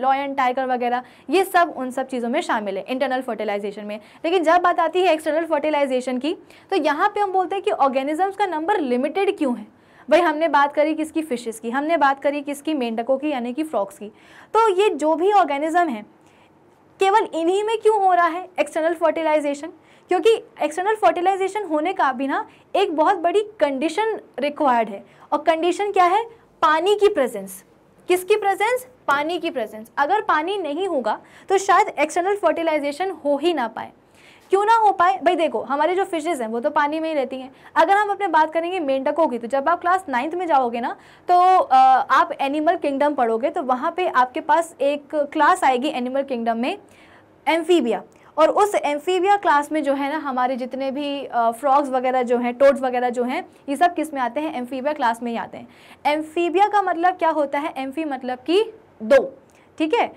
लॉयन टाइगर uh, वगैरह ये सब उन सब चीज़ों में शामिल है इंटरनल फर्टिलाइजेशन में लेकिन जब बात आती है एक्सटर्नल फर्टिलाइजेशन की तो यहाँ पर हम बोलते हैं कि ऑर्गेनिजम्स का नंबर लिमिटेड क्यों है भाई हमने बात करी किसकी फिशेस की हमने बात करी किसकी मेंढकों की यानी कि फ्रॉक्स की तो ये जो भी ऑर्गेनिज्म है केवल इन्हीं में क्यों हो रहा है एक्सटर्नल फर्टिलाइजेशन क्योंकि एक्सटर्नल फर्टिलाइजेशन होने का भी ना एक बहुत बड़ी कंडीशन रिक्वायर्ड है और कंडीशन क्या है पानी की प्रेजेंस किसकी प्रेजेंस पानी की प्रेजेंस अगर पानी नहीं होगा तो शायद एक्सटर्नल फर्टिलाइजेशन हो ही ना पाए क्यों ना हो पाए भाई देखो हमारे जो फिशेज़ हैं वो तो पानी में ही रहती हैं अगर हम अपने बात करेंगे मेंढकों की तो जब आप क्लास नाइन्थ में जाओगे ना तो आप एनिमल किंगडम पढ़ोगे तो वहाँ पर आपके पास एक क्लास आएगी एनिमल किंगडम में एम्फीबिया और उस एम्फीबिया क्लास में जो है ना हमारे जितने भी फ्रॉग्स वगैरह जो हैं टोट्स वगैरह जो हैं ये सब किस में आते हैं एम्फीबिया क्लास में ही आते हैं एम्फीबिया का मतलब क्या होता है एम्फी मतलब कि दो ठीक है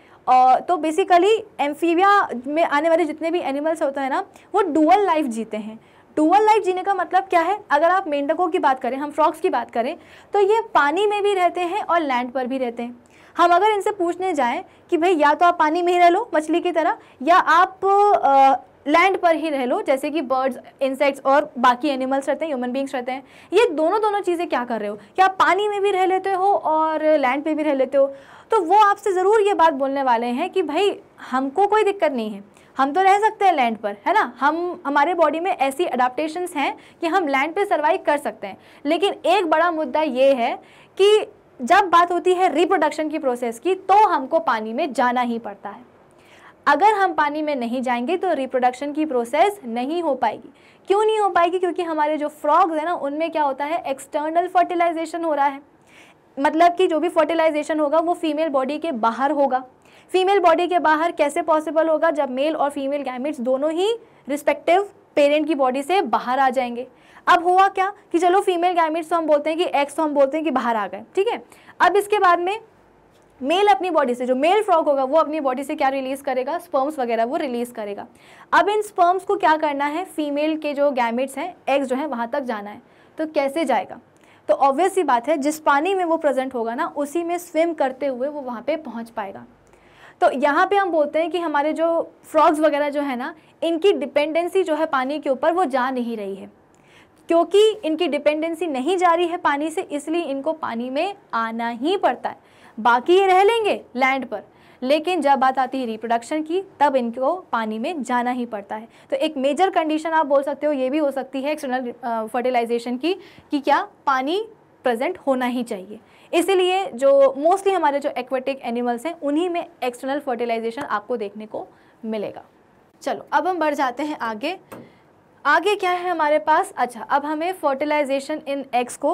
तो बेसिकली एम्फीविया में आने वाले जितने भी एनिमल्स होते हैं ना वो डुअल लाइफ जीते हैं डुअल लाइफ जीने का मतलब क्या है अगर आप मेंढकों की बात करें हम फ्रॉक्स की बात करें तो ये पानी में भी रहते हैं और लैंड पर भी रहते हैं हम अगर इनसे पूछने जाएं कि भाई या तो आप पानी में ही रह लो मछली की तरह या आप लैंड पर ही रह लो जैसे कि बर्ड्स इंसेक्ट्स और बाकी एनिमल्स रहते हैं ह्यूमन बींग्स रहते हैं ये दोनों दोनों चीज़ें क्या कर रहे हो क्या आप पानी में भी रह लेते हो और लैंड पर भी रह लेते हो तो वो आपसे ज़रूर ये बात बोलने वाले हैं कि भाई हमको कोई दिक्कत नहीं है हम तो रह सकते हैं लैंड पर है ना हम हमारे बॉडी में ऐसी अडाप्टेशन हैं कि हम लैंड पे सर्वाइव कर सकते हैं लेकिन एक बड़ा मुद्दा ये है कि जब बात होती है रिप्रोडक्शन की प्रोसेस की तो हमको पानी में जाना ही पड़ता है अगर हम पानी में नहीं जाएंगे तो रिप्रोडक्शन की प्रोसेस नहीं हो पाएगी क्यों नहीं हो पाएगी क्योंकि हमारे जो फ्रॉग्स हैं ना उनमें क्या होता है एक्सटर्नल फर्टिलाइजेशन हो रहा है मतलब कि जो भी फर्टिलाइजेशन होगा वो फीमेल बॉडी के बाहर होगा फीमेल बॉडी के बाहर कैसे पॉसिबल होगा जब मेल और फीमेल गैमिट्स दोनों ही रिस्पेक्टिव पेरेंट की बॉडी से बाहर आ जाएंगे अब हुआ क्या कि चलो फीमेल गैमिट्स तो हम बोलते हैं कि एक्स तो हम बोलते हैं कि बाहर आ गए ठीक है अब इसके बाद में मेल अपनी बॉडी से जो मेल फ्रॉक होगा वो अपनी बॉडी से क्या रिलीज़ करेगा स्पर्म्स वगैरह वो रिलीज़ करेगा अब इन स्पर्म्स को क्या करना है फीमेल के जो गैमिट्स हैं एग्स जो हैं वहाँ तक जाना है तो कैसे जाएगा तो ऑब्वियस ही बात है जिस पानी में वो प्रेजेंट होगा ना उसी में स्विम करते हुए वो वहाँ पे पहुँच पाएगा तो यहाँ पे हम बोलते हैं कि हमारे जो फ्रॉग्स वगैरह जो है ना इनकी डिपेंडेंसी जो है पानी के ऊपर वो जा नहीं रही है क्योंकि इनकी डिपेंडेंसी नहीं जा रही है पानी से इसलिए इनको पानी में आना ही पड़ता है बाकी ये रह लेंगे लैंड पर लेकिन जब बात आती है रिप्रोडक्शन की तब इनको पानी में जाना ही पड़ता है तो एक मेजर कंडीशन आप बोल सकते हो ये भी हो सकती है एक्सटर्नल फर्टिलाइजेशन की कि क्या पानी प्रेजेंट होना ही चाहिए इसीलिए जो मोस्टली हमारे जो एक्वेटिक एनिमल्स हैं उन्हीं में एक्सटर्नल फर्टिलाइजेशन आपको देखने को मिलेगा चलो अब हम बढ़ जाते हैं आगे आगे क्या है हमारे पास अच्छा अब हमें फर्टिलाइजेशन इन एग्स को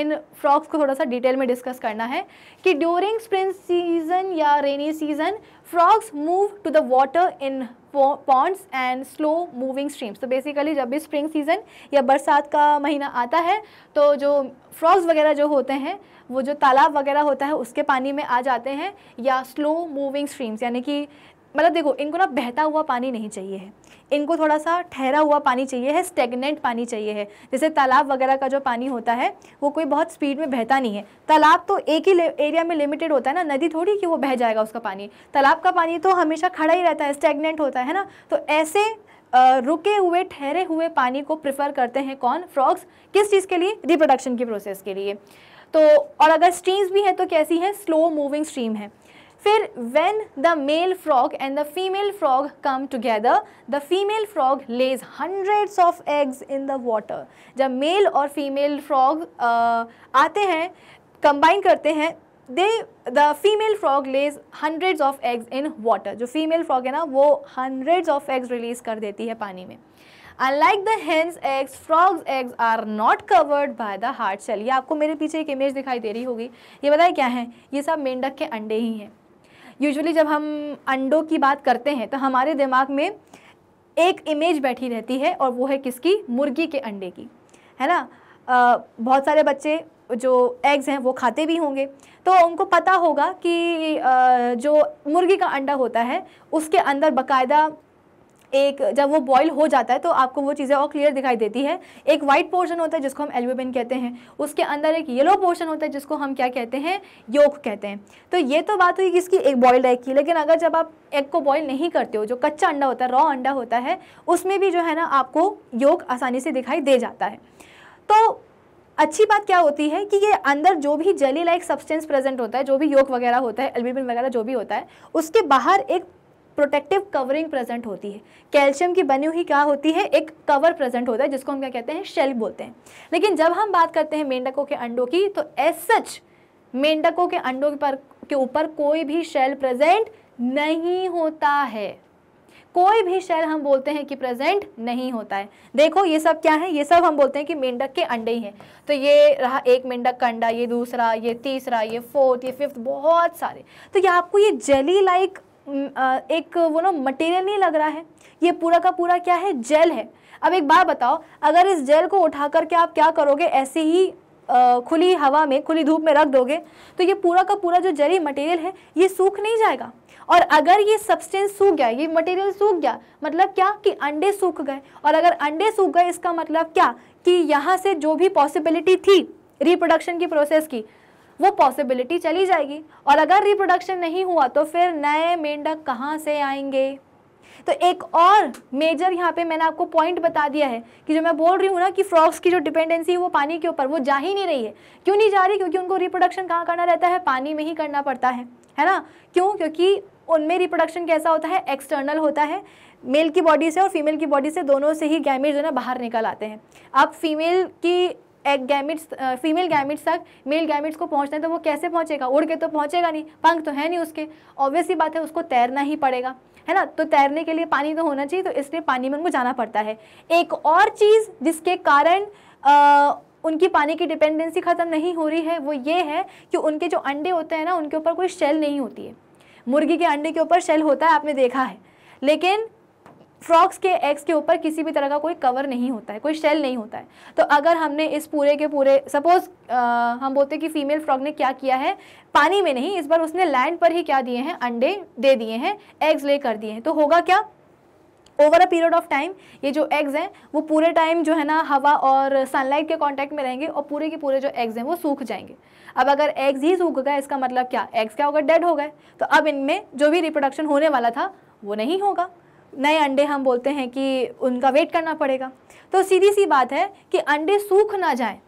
इन फ्रॉक्स को थोड़ा सा डिटेल में डिस्कस करना है कि ड्यूरिंग स्प्रिंग सीजन या rainy season frogs move to the water in ponds and slow moving streams तो बेसिकली जब भी स्प्रिंग सीज़न या बरसात का महीना आता है तो जो फ्रॉग्स वगैरह जो होते हैं वो जो तालाब वगैरह होता है उसके पानी में आ जाते हैं या स्लो मूविंग स्ट्रीम्स यानी कि मतलब देखो इनको ना बहता हुआ पानी नहीं चाहिए है इनको थोड़ा सा ठहरा हुआ पानी चाहिए है स्टेगनेंट पानी चाहिए है जैसे तालाब वगैरह का जो पानी होता है वो कोई बहुत स्पीड में बहता नहीं है तालाब तो एक ही एरिया में लिमिटेड होता है ना नदी थोड़ी कि वो बह जाएगा उसका पानी तालाब का पानी तो हमेशा खड़ा ही रहता है स्टेगनेंट होता है ना तो ऐसे रुके हुए ठहरे हुए पानी को प्रिफर करते हैं कौन फ्रॉग्स किस चीज़ के लिए रिप्रोडक्शन की प्रोसेस के लिए तो और अगर स्ट्रीम्स भी हैं तो कैसी हैं स्लो मूविंग स्ट्रीम है फिर when the male frog and the female frog come together the female frog lays hundreds of eggs in the water जब मेल और फीमेल फ्रॉग आते हैं कंबाइन करते हैं they the female frog lays hundreds of eggs in water जो फीमेल फ्रॉग है ना वो हंड्रेड्स ऑफ एग्स रिलीज कर देती है पानी में unlike the hen's eggs frog's eggs are not covered by the hard shell ये आपको मेरे पीछे एक इमेज दिखाई दे रही होगी ये बताए क्या है ये सब मेंढक के अंडे ही हैं यूजुअली जब हम अंडों की बात करते हैं तो हमारे दिमाग में एक इमेज बैठी रहती है और वो है किसकी मुर्गी के अंडे की है ना आ, बहुत सारे बच्चे जो एग्स हैं वो खाते भी होंगे तो उनको पता होगा कि आ, जो मुर्गी का अंडा होता है उसके अंदर बकायदा एक जब वो बॉयल हो जाता है तो आपको वो चीज़ें और क्लियर दिखाई देती है एक वाइट पोर्शन होता है जिसको हम एल्यूबिन कहते हैं उसके अंदर एक येलो पोर्शन होता है जिसको हम क्या कहते हैं योक कहते हैं तो ये तो बात हुई इसकी एक बॉयल्ड एग की लेकिन अगर जब आप एग को बॉयल नहीं करते हो जो कच्चा अंडा होता है रॉ अंडा होता है उसमें भी जो है ना आपको योग आसानी से दिखाई दे जाता है तो अच्छी बात क्या होती है कि ये अंदर जो भी जली लाइक सब्सटेंस प्रेजेंट होता है जो भी योग वगैरह होता है एल्बिन वगैरह जो भी होता है उसके बाहर एक प्रोटेक्टिव कवरिंग प्रेजेंट होती है कैल्शियम की बनी हुई क्या होती है एक कवर प्रेजेंट होता है जिसको हम क्या कहते हैं शेल बोलते हैं लेकिन जब हम बात करते हैं मेंढकों के अंडों की तो एज सच मेंढकों के अंडों पर के ऊपर कोई भी शेल प्रेजेंट नहीं होता है कोई भी शेल हम बोलते हैं कि प्रेजेंट नहीं होता है देखो ये सब क्या है ये सब हम बोलते हैं कि मेंढक के अंडे ही हैं तो ये रहा एक मेंढक का अंडा ये दूसरा ये तीसरा ये फोर्थ ये फिफ्थ बहुत सारे तो ये आपको ये जेली लाइक -like एक वो ना मटेरियल नहीं लग रहा है ये पूरा का पूरा क्या है जेल है अब एक बार बताओ अगर इस जेल को उठा करके आप क्या करोगे ऐसे ही खुली हवा में खुली धूप में रख दोगे तो ये पूरा का पूरा जो जरी मटेरियल है ये सूख नहीं जाएगा और अगर ये सब्सटेंस सूख गया ये मटेरियल सूख गया मतलब क्या कि अंडे सूख गए और अगर अंडे सूख गए इसका मतलब क्या कि यहाँ से जो भी पॉसिबिलिटी थी रिप्रोडक्शन की प्रोसेस की वो पॉसिबिलिटी चली जाएगी और अगर रिप्रोडक्शन नहीं हुआ तो फिर नए मेंढक कहाँ से आएंगे तो एक और मेजर यहाँ पे मैंने आपको पॉइंट बता दिया है कि जो मैं बोल रही हूँ ना कि फ्रॉग्स की जो डिपेंडेंसी है वो पानी के ऊपर वो जा ही नहीं रही है क्यों नहीं जा रही क्योंकि उनको रिप्रोडक्शन कहाँ करना रहता है पानी में ही करना पड़ता है है ना क्यों क्योंकि उनमें रिप्रोडक्शन कैसा होता है एक्सटर्नल होता है मेल की बॉडी से और फीमेल की बॉडी से दोनों से ही गैमेज जो है ना बाहर निकल आते हैं अब फीमेल की एग गैमिट्स फीमेल गैमिट्स तक मेल गैमिट्स को पहुंचना है तो वो कैसे पहुंचेगा उड़ के तो पहुंचेगा नहीं पंख तो है नहीं उसके ऑब्वियसली बात है उसको तैरना ही पड़ेगा है ना तो तैरने के लिए पानी तो होना चाहिए तो इसलिए पानी में उनको जाना पड़ता है एक और चीज़ जिसके कारण आ, उनकी पानी की डिपेंडेंसी ख़त्म नहीं हो रही है वो ये है कि उनके जो अंडे होते हैं ना उनके ऊपर कोई शेल नहीं होती है मुर्गी के अंडे के ऊपर शेल होता है आपने देखा है लेकिन फ्रॉक्स के एग्स के ऊपर किसी भी तरह का कोई कवर नहीं होता है कोई शेल नहीं होता है तो अगर हमने इस पूरे के पूरे सपोज हम बोलते हैं कि फीमेल फ्रॉग ने क्या किया है पानी में नहीं इस बार उसने लैंड पर ही क्या दिए हैं अंडे दे दिए हैं एग्स ले कर दिए हैं तो होगा क्या over a period of time ये जो एग्ज़ हैं वो पूरे टाइम जो है ना हवा और सनलाइट के कॉन्टैक्ट में रहेंगे और पूरे के पूरे जो एग्ज़ हैं वो सूख जाएंगे अब अगर एग्ज़ ही सूख गए इसका मतलब क्या एग्ज़ क्या होगा डेड हो गए तो अब इनमें जो भी रिप्रोडक्शन होने वाला था वो नहीं होगा नए अंडे हम बोलते हैं कि उनका वेट करना पड़ेगा तो सीधी सी बात है कि अंडे सूख ना जाए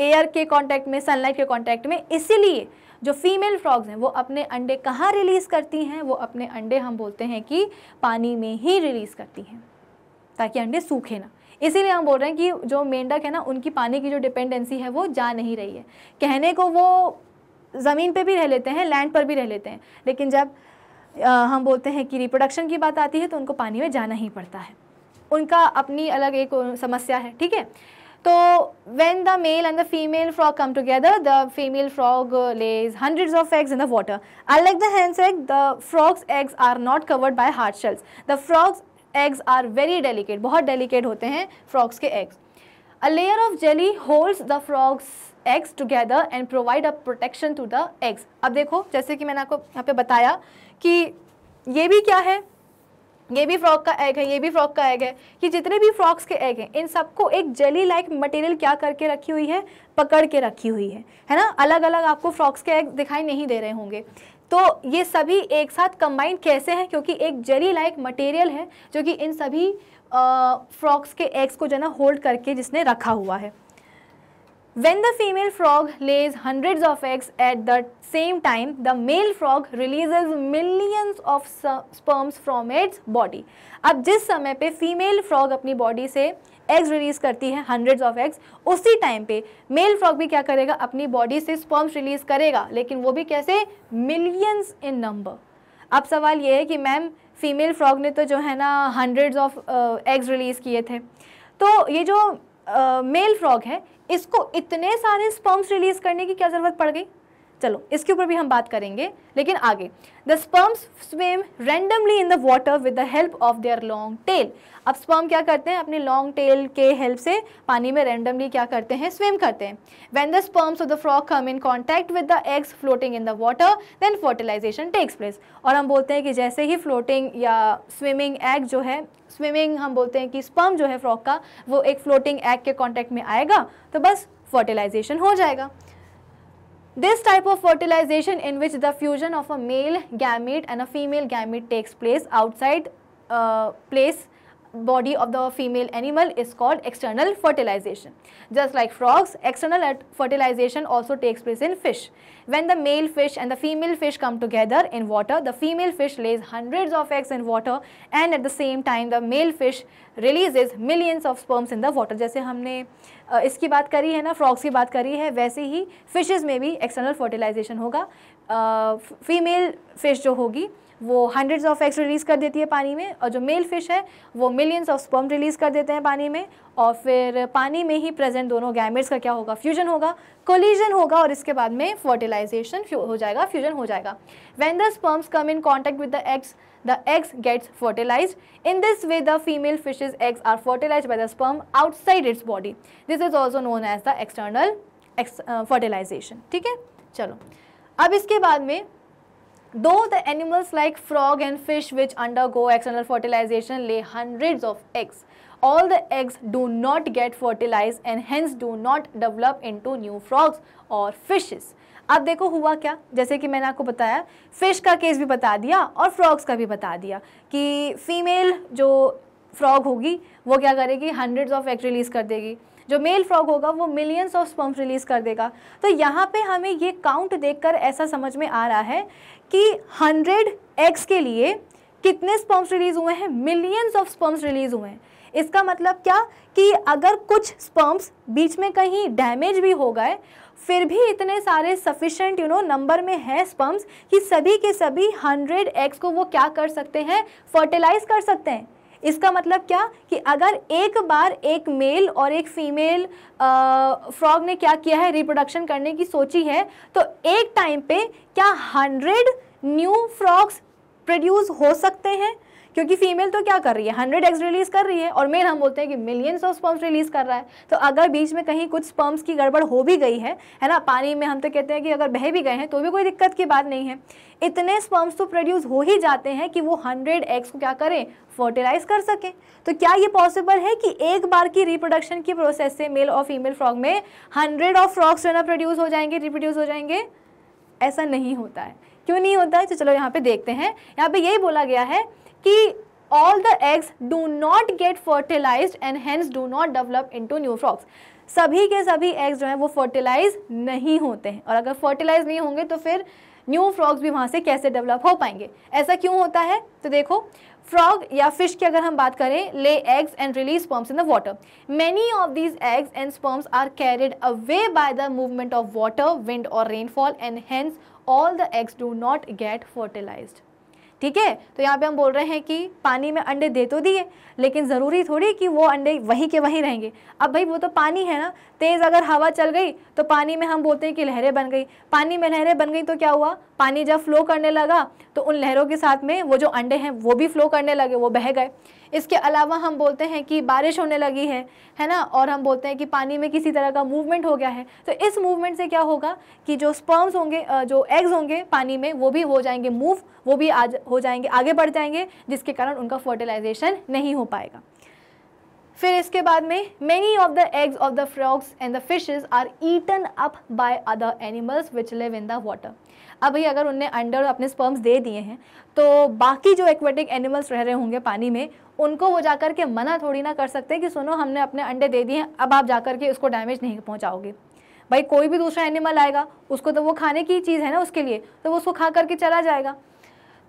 एयर के कांटेक्ट में सनलाइट के कांटेक्ट में इसीलिए जो फीमेल फ्रॉग्स हैं वो अपने अंडे कहाँ रिलीज़ करती हैं वो अपने अंडे हम बोलते हैं कि पानी में ही रिलीज़ करती हैं ताकि अंडे सूखे ना इसीलिए हम बोल रहे हैं कि जो मेंढक है ना उनकी पानी की जो डिपेंडेंसी है वो जा नहीं रही है कहने को वो ज़मीन पे भी रह लेते हैं लैंड पर भी रह लेते हैं लेकिन जब हम बोलते हैं कि रिप्रोडक्शन की बात आती है तो उनको पानी में जाना ही पड़ता है उनका अपनी अलग एक समस्या है ठीक है तो when the male and the female frog come together the female frog lays hundred of eggs in the water unlike the hen's egg the frog's eggs are not covered by hard shells the frog's eggs are very delicate बहुत डेलीकेट होते हैं फ्रॉग्स के eggs A layer of jelly holds the frog's eggs together and provide a protection to the eggs. अब देखो जैसे कि मैंने आपको यहाँ पे बताया कि ये भी क्या है ये भी फ्रॉक का एग है ये भी फ्रॉक का एग है ये जितने भी फ्रॉक्स के एग हैं इन सबको एक जेली लाइक मटेरियल क्या करके रखी हुई है पकड़ के रखी हुई है है ना अलग अलग आपको फ्रॉक्स के एग दिखाई नहीं दे रहे होंगे तो ये सभी एक साथ कंबाइंड कैसे हैं क्योंकि एक जेली लाइक मटेरियल है जो कि इन सभी फ्रॉक्स के एग्स को जो है ना होल्ड करके जिसने रखा हुआ है when the female frog lays hundred of eggs at the same time the male frog release millions of sperms from its body अब जिस समय पे फीमेल फ्रॉग अपनी बॉडी से एग्स रिलीज करती है हंड्रेड ऑफ एग्स उसी टाइम पे मेल फ्रॉग भी क्या करेगा अपनी बॉडी से स्पर्म्स रिलीज करेगा लेकिन वो भी कैसे मिलियंस इन नंबर अब सवाल ये है कि मैम फीमेल फ्रॉग ने तो जो है ना हंड्रेड्स ऑफ एग्स रिलीज़ किए थे तो ये जो मेल uh, फ्रॉग है इसको इतने सारे स्पर्म्स रिलीज़ करने की क्या ज़रूरत पड़ गई चलो इसके ऊपर भी हम बात करेंगे लेकिन आगे the sperms swim randomly in the water with the help of their long tail अब स्पर्म क्या करते हैं अपने लॉन्ग टेल के हेल्प से पानी में रेंडमली क्या करते हैं स्विम करते हैं when the sperms of the frog come in contact with the eggs floating in the water then fertilization takes place और हम बोलते हैं कि जैसे ही फ्लोटिंग या स्विमिंग एग जो है स्विमिंग हम बोलते हैं कि स्पर्म जो है फ्रॉक का वो एक फ्लोटिंग एग के कॉन्टैक्ट में आएगा तो बस फर्टिलाइजेशन हो जाएगा This type of fertilization in which the fusion of a male gamete and a female gamete takes place outside uh, place body of the female animal is called external fertilization. Just like frogs, external fertilization also takes place in fish. When the male fish and the female fish come together in water, the female fish lays hundreds of eggs in water and at the same time the male fish releases millions of sperms in the water. jaise humne uh, iski baat kari hai na frogs ki baat kari hai waise hi fishes mein bhi external fertilization hoga uh, female fish jo hogi वो हंड्रेड्स ऑफ एग्स रिलीज़ कर देती है पानी में और जो मेल फिश है वो मिलियंस ऑफ स्पर्म रिलीज़ कर देते हैं पानी में और फिर पानी में ही प्रेजेंट दोनों गैमेट्स का क्या होगा फ्यूजन होगा कोलिजन होगा और इसके बाद में फर्टिलाइजेशन हो जाएगा फ्यूजन हो जाएगा when the sperms come in contact with the eggs the eggs gets fertilized in this way the female fish's eggs are fertilized by the sperm outside its body this is also known as the external ex, uh, fertilization ठीक है चलो अब इसके बाद में दो the animals like frog and fish which undergo external fertilization lay hundred of eggs all the eggs do not get fertilize and hence do not develop into new frogs और फिशेज अब देखो हुआ क्या जैसे कि मैंने आपको बताया फिश का केस भी बता दिया और फ्रॉग्स का भी बता दिया कि फीमेल जो फ्रॉग होगी वो क्या करेगी हंड्रेड ऑफ एग्स रिलीज कर देगी जो मेल फ्रॉग होगा वो मिलियंस ऑफ स्पम्प रिलीज कर देगा तो यहाँ पे हमें ये काउंट देखकर ऐसा समझ में आ रहा है कि 100 एक्स के लिए कितने स्पर्म्स रिलीज हुए हैं मिलियंस ऑफ स्पर्म्स रिलीज हुए हैं इसका मतलब क्या कि अगर कुछ स्पर्म्स बीच में कहीं डैमेज भी हो गए फिर भी इतने सारे सफिशेंट यू नो नंबर में हैं स्पर्म्स कि सभी के सभी 100 एक्स को वो क्या कर सकते हैं फर्टिलाइज कर सकते हैं इसका मतलब क्या कि अगर एक बार एक मेल और एक फीमेल फ्रॉग ने क्या किया है रिप्रोडक्शन करने की सोची है तो एक टाइम पे क्या हंड्रेड न्यू फ्रॉग्स प्रोड्यूस हो सकते हैं क्योंकि फीमेल तो क्या कर रही है हंड्रेड एग्स रिलीज कर रही है और मेल हम बोलते हैं कि मिलियंस ऑफ स्पर्म्स रिलीज कर रहा है तो अगर बीच में कहीं कुछ स्पर्म्स की गड़बड़ हो भी गई है है ना पानी में हम तो कहते हैं कि अगर बह भी गए हैं तो भी कोई दिक्कत की बात नहीं है इतने स्पर्म्स तो प्रोड्यूस हो ही जाते हैं कि वो हंड्रेड एग्स को क्या करें फर्टिलाइज कर सकें तो क्या ये पॉसिबल है कि एक बार की रिप्रोडक्शन की प्रोसेस से मेल और फीमेल फ्रॉग में हंड्रेड ऑफ फ्रॉग्स जो है ना प्रोड्यूस हो जाएंगे रिप्रोड्यूस हो जाएंगे ऐसा नहीं होता है क्यों नहीं होता है तो चलो यहाँ पे देखते हैं यहाँ पे यही बोला गया है कि all the eggs do not get fertilize and hence do not develop into new frogs सभी के सभी एग्स जो हैं वो फर्टिलाइज नहीं होते हैं और अगर फर्टिलाइज नहीं होंगे तो फिर न्यू फ्रॉग्स भी वहाँ से कैसे डेवलप हो पाएंगे ऐसा क्यों होता है तो देखो फ्रॉग या फिश की अगर हम बात करें lay eggs and release sperms in the water many of these eggs and sperms are carried away by the movement of water wind और rainfall and hence all the eggs do not get fertilized ठीक है तो यहाँ पे हम बोल रहे हैं कि पानी में अंडे दे तो दिए लेकिन ज़रूरी थोड़ी कि वो अंडे वहीं के वहीं रहेंगे अब भाई वो तो पानी है ना तेज़ अगर हवा चल गई तो पानी में हम बोलते हैं कि लहरें बन गई पानी में लहरें बन गई तो क्या हुआ पानी जब फ्लो करने लगा तो उन लहरों के साथ में वो जो अंडे हैं वो भी फ्लो करने लगे वो बह गए इसके अलावा हम बोलते हैं कि बारिश होने लगी है है ना और हम बोलते हैं कि पानी में किसी तरह का मूवमेंट हो गया है तो इस मूवमेंट से क्या होगा कि जो स्पर्म्स होंगे जो एग्स होंगे पानी में वो भी हो जाएंगे मूव वो भी आज हो जाएंगे आगे बढ़ जाएंगे जिसके कारण उनका फर्टिलाइजेशन नहीं हो पाएगा फिर इसके बाद में many of the eggs of the frogs and the fishes are eaten up by other animals which live in the water अब भाई अगर उनने अंडर अपने स्पर्म्स दे दिए हैं तो बाकी जो एक्वेटिक एनिमल्स रह रहे होंगे पानी में उनको वो जाकर के मना थोड़ी ना कर सकते कि सुनो हमने अपने अंडे दे दिए हैं अब आप जा के उसको डैमेज नहीं पहुँचाओगे भाई कोई भी दूसरा एनिमल आएगा उसको तो वो खाने की चीज़ है ना उसके लिए तो वो उसको खा करके चला जाएगा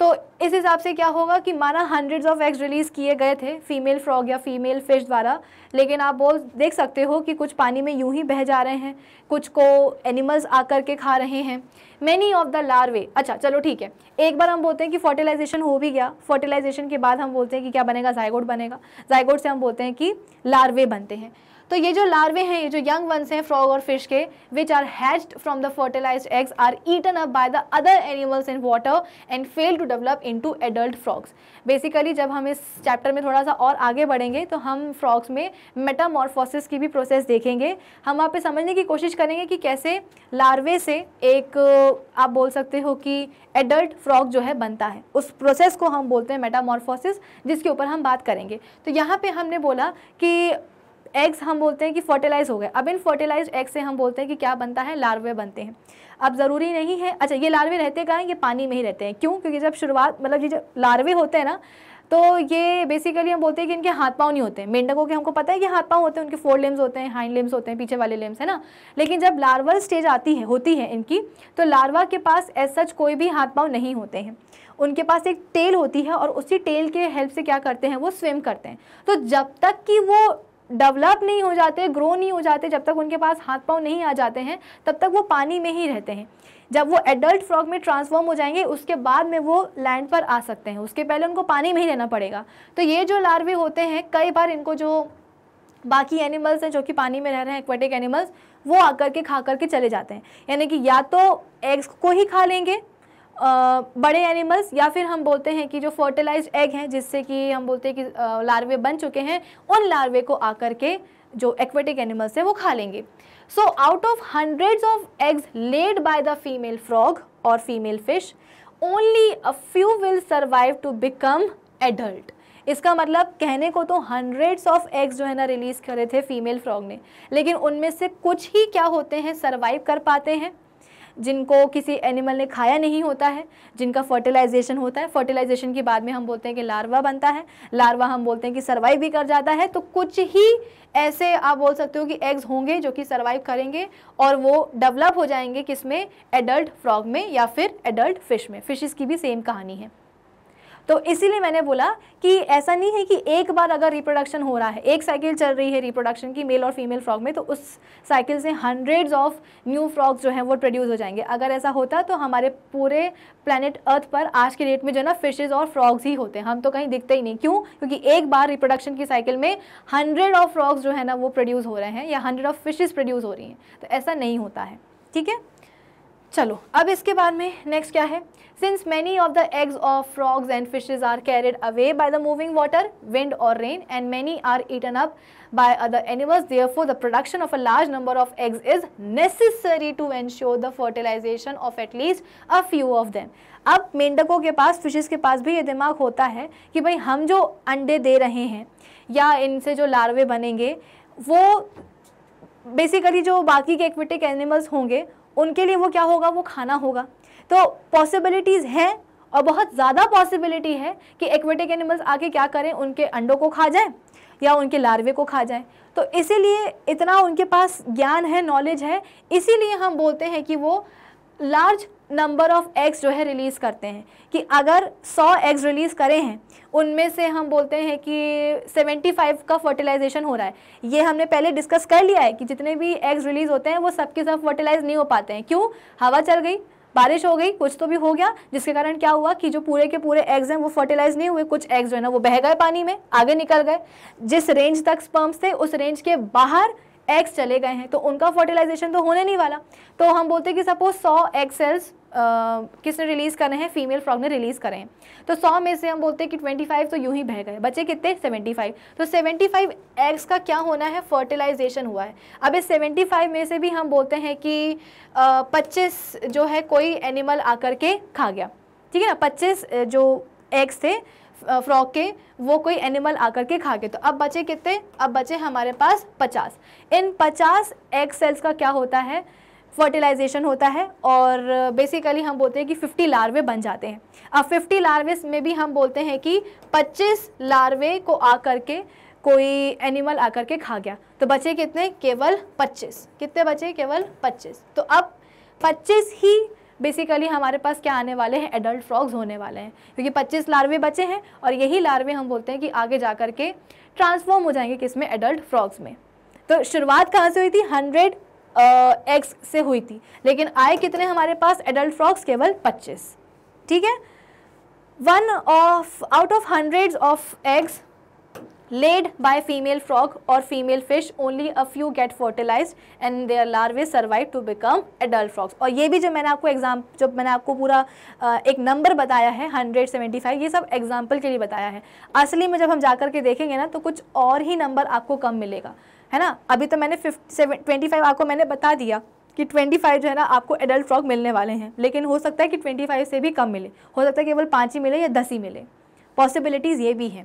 तो इस हिसाब से क्या होगा कि माना हंड्रेड्स ऑफ एग्स रिलीज़ किए गए थे फीमेल फ्रॉग या फीमेल फिश द्वारा लेकिन आप बोल देख सकते हो कि कुछ पानी में यूं ही बह जा रहे हैं कुछ को एनिमल्स आकर के खा रहे हैं मैनी ऑफ द लार्वे अच्छा चलो ठीक है एक बार हम बोलते हैं कि फर्टिलाइजेशन हो भी गया फर्टिलाइजेशन के बाद हम बोलते हैं कि क्या बनेगा जायगोड बनेगा जायगोड से हम बोलते हैं कि लार्वे बनते हैं तो ये जो लार्वे हैं ये जो यंग वंस हैं फ्रॉग और फिश के which are hatched from the fertilize eggs are eaten up by the other animals in water and fail to develop into adult frogs basically जब हम इस चैप्टर में थोड़ा सा और आगे बढ़ेंगे तो हम फ्रॉग्स में मेटामॉर्फोसिस की भी प्रोसेस देखेंगे हम वहाँ समझने की कोशिश करेंगे कि कैसे लार्वे से एक आप बोल सकते हो कि एडल्ट फ्रॉग जो है बनता है उस प्रोसेस को हम बोलते हैं मेटामॉर्फोसिस जिसके ऊपर हम बात करेंगे तो यहाँ पे हमने बोला कि एग्स हम बोलते हैं कि फर्टिलाइज हो गए अब इन फर्टिलाइज एग से हम बोलते हैं कि क्या बनता है लार्वे बनते हैं अब ज़रूरी नहीं है अच्छा ये लार्वे रहते कहाँ हैं ये पानी में ही रहते हैं क्यों क्योंकि जब शुरुआत मतलब ये जब लार्वे होते हैं ना तो ये बेसिकली हम बोलते हैं कि इनके हाथ पाँव नहीं होते मेंढकों के हमको पता है कि हाथ पाँव होते हैं उनके फोर लिम्स होते हैं हाइंड लेम्स होते हैं पीछे वाले लिम्स है ना लेकिन जब लार्वल स्टेज आती है होती है इनकी तो लार्वा के पास एज सच कोई भी हाथ पाँव नहीं होते हैं उनके पास एक टेल होती है और उसी टेल के हेल्प से क्या करते हैं वो स्विम करते हैं तो जब तक कि वो डेवलप नहीं हो जाते ग्रो नहीं हो जाते जब तक उनके पास हाथ पाँव नहीं आ जाते हैं तब तक वो पानी में ही रहते हैं जब वो एडल्ट फ्रॉग में ट्रांसफॉर्म हो जाएंगे उसके बाद में वो लैंड पर आ सकते हैं उसके पहले उनको पानी में ही रहना पड़ेगा तो ये जो लार्वे होते हैं कई बार इनको जो बाकी एनिमल्स हैं जो कि पानी में रह रहे हैं एक्वेटिक एनिमल्स वो आकर के खा करके चले जाते हैं यानी कि या तो एग्स को ही खा लेंगे आ, बड़े एनिमल्स या फिर हम बोलते हैं कि जो फर्टिलाइज एग हैं जिससे कि हम बोलते हैं कि लार्वे बन चुके हैं उन लार्वे को आकर के जो एक्वेटिक एनिमल्स हैं वो खा लेंगे so out of hundreds of eggs laid by the female frog और female fish only a few will survive to become adult इसका मतलब कहने को तो हंड्रेड्स ऑफ एग्स जो है ना रिलीज़ करे थे फीमेल फ्रॉग ने लेकिन उनमें से कुछ ही क्या होते हैं सर्वाइव कर पाते हैं जिनको किसी एनिमल ने खाया नहीं होता है जिनका फर्टिलाइजेशन होता है फर्टिलाइजेशन के बाद में हम बोलते हैं कि लार्वा बनता है लार्वा हम बोलते हैं कि सर्वाइव भी कर जाता है तो कुछ ही ऐसे आप बोल सकते हो कि एग्स होंगे जो कि सर्वाइव करेंगे और वो डेवलप हो जाएंगे किसमें एडल्ट फ्रॉग में या फिर एडल्ट फिश में फिशेस की भी सेम कहानी है तो इसीलिए मैंने बोला कि ऐसा नहीं है कि एक बार अगर रिप्रोडक्शन हो रहा है एक साइकिल चल रही है रिप्रोडक्शन की मेल और फीमेल फ्रॉग में तो उस साइकिल से हंड्रेड्स ऑफ न्यू फ्रॉग्स जो हैं वो प्रोड्यूस हो जाएंगे अगर ऐसा होता तो हमारे पूरे प्लानट अर्थ पर आज के डेट में जो है ना फिशेज और फ्रॉग्स ही होते हैं हम तो कहीं दिखते ही नहीं क्यों क्योंकि एक बार रिप्रोडक्शन की साइकिल में हंड्रेड ऑफ फ्रॉग्स जो है ना वो प्रोड्यूस हो रहे हैं या हंड्रेड ऑफ फिशेज प्रोड्यूस हो रही हैं तो ऐसा नहीं होता है ठीक है चलो अब इसके बाद में नेक्स्ट क्या है since many of the eggs of frogs and fishes are carried away by the moving water wind और rain and many are eaten up by other animals therefore the production of a large number of eggs is necessary to ensure the fertilization of at least a few of them अब मेंढकों के पास फिशेज़ के पास भी ये दिमाग होता है कि भाई हम जो अंडे दे रहे हैं या इनसे जो लार्वे बनेंगे वो बेसिकली जो बाकी के एक्विटिक एनिमल्स होंगे उनके लिए वो क्या होगा वो खाना होगा तो पॉसिबिलिटीज़ हैं और बहुत ज़्यादा पॉसिबिलिटी है कि एक्वेटिक एनिमल्स आके क्या करें उनके अंडों को खा जाएं या उनके लार्वे को खा जाएं तो इसीलिए इतना उनके पास ज्ञान है नॉलेज है इसीलिए हम बोलते हैं कि वो लार्ज नंबर ऑफ एग्स जो है रिलीज़ करते हैं कि अगर 100 एग्स रिलीज़ करे हैं उनमें से हम बोलते हैं कि 75 का फर्टिलाइजेशन हो रहा है ये हमने पहले डिस्कस कर लिया है कि जितने भी एग्स रिलीज़ होते हैं वो सबके सब फर्टिलाइज नहीं हो पाते हैं क्यों हवा चल गई बारिश हो गई कुछ तो भी हो गया जिसके कारण क्या हुआ कि जो पूरे के पूरे एग्स हैं वो फर्टिलाइज नहीं हुए कुछ एग्स जो है ना वो बह गए पानी में आगे निकल गए जिस रेंज तक स्पर्म्स थे उस रेंज के बाहर एग्स चले गए हैं तो उनका फर्टिलाइजेशन तो होने नहीं वाला तो हम बोलते हैं कि सपोज सौ एग सेल्स किसने रिलीज़ करने हैं फीमेल फ्रॉग ने रिलीज़ करें हैं तो सौ में से हम बोलते हैं कि ट्वेंटी फाइव तो यूँ ही बह गए बचे कितने सेवेंटी फाइव तो सेवेंटी फाइव एग्स का क्या होना है फर्टिलाइजेशन हुआ है अब इस सेवेंटी फाइव में से भी हम बोलते हैं कि पच्चीस जो है कोई एनिमल आकर के खा गया ठीक है ना पच्चीस जो एग्स थे फ्रॉक के वो कोई एनिमल आकर के खा गए तो अब बचे कितने अब बचे हमारे पास पचास इन पचास एग सेल्स का क्या होता है फर्टिलाइजेशन होता है और बेसिकली uh, हम बोलते हैं कि 50 लार्वे बन जाते हैं अब 50 लार्वे में भी हम बोलते हैं कि 25 लार्वे को आकर के कोई एनिमल आकर के खा गया तो बचे कितने केवल 25 कितने बचे केवल 25 तो अब 25 ही बेसिकली हमारे पास क्या आने वाले हैं एडल्ट फ्रॉग्स होने वाले हैं क्योंकि 25 लार्वे बचे हैं और यही लार्वे हम बोलते हैं कि आगे जा कर के ट्रांसफॉर्म हो जाएंगे किस में एडल्ट फ्रॉग्स में तो शुरुआत कहाँ से हुई थी हंड्रेड एग्स से हुई थी लेकिन आए कितने हमारे पास एडल्ट फ्रॉक्स केवल पच्चीस ठीक है one of out of hundred of eggs laid by female frog और female fish only a few get fertilized and their way survive to become adult frogs और ये भी जो मैंने आपको एग्जाम जो मैंने आपको पूरा एक नंबर बताया है 175 ये सब एग्जाम्पल के लिए बताया है असली में जब हम जा के देखेंगे ना तो कुछ और ही नंबर आपको कम मिलेगा है ना अभी तो मैंने फिफ्टी सेवन ट्वेंटी फाइव आपको मैंने बता दिया कि 25 जो है ना आपको एडल्ट फ्रॉक मिलने वाले हैं लेकिन हो सकता है कि 25 से भी कम मिले हो सकता है केवल पाँच ही मिले या दस ही मिले पॉसिबिलिटीज़ ये भी हैं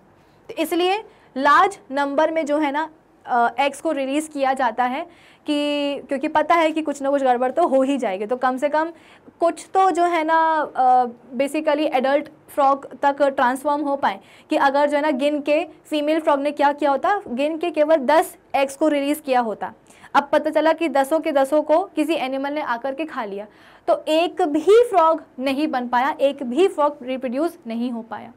तो इसलिए लार्ज नंबर में जो है ना एग्स को रिलीज़ किया जाता है कि क्योंकि पता है कि कुछ ना कुछ गड़बड़ तो हो ही जाएगी तो कम से कम कुछ तो जो है ना बेसिकली एडल्ट फ्रॉग तक ट्रांसफॉर्म हो पाए कि अगर जो है ना गिन के फीमेल फ्रॉग ने क्या किया होता गिन के केवल दस एग्स को रिलीज़ किया होता अब पता चला कि दसों के दसों को किसी एनिमल ने आकर के खा लिया तो एक भी फ्रॉग नहीं बन पाया एक भी फ्रॉग रिप्रोड्यूस नहीं हो पाया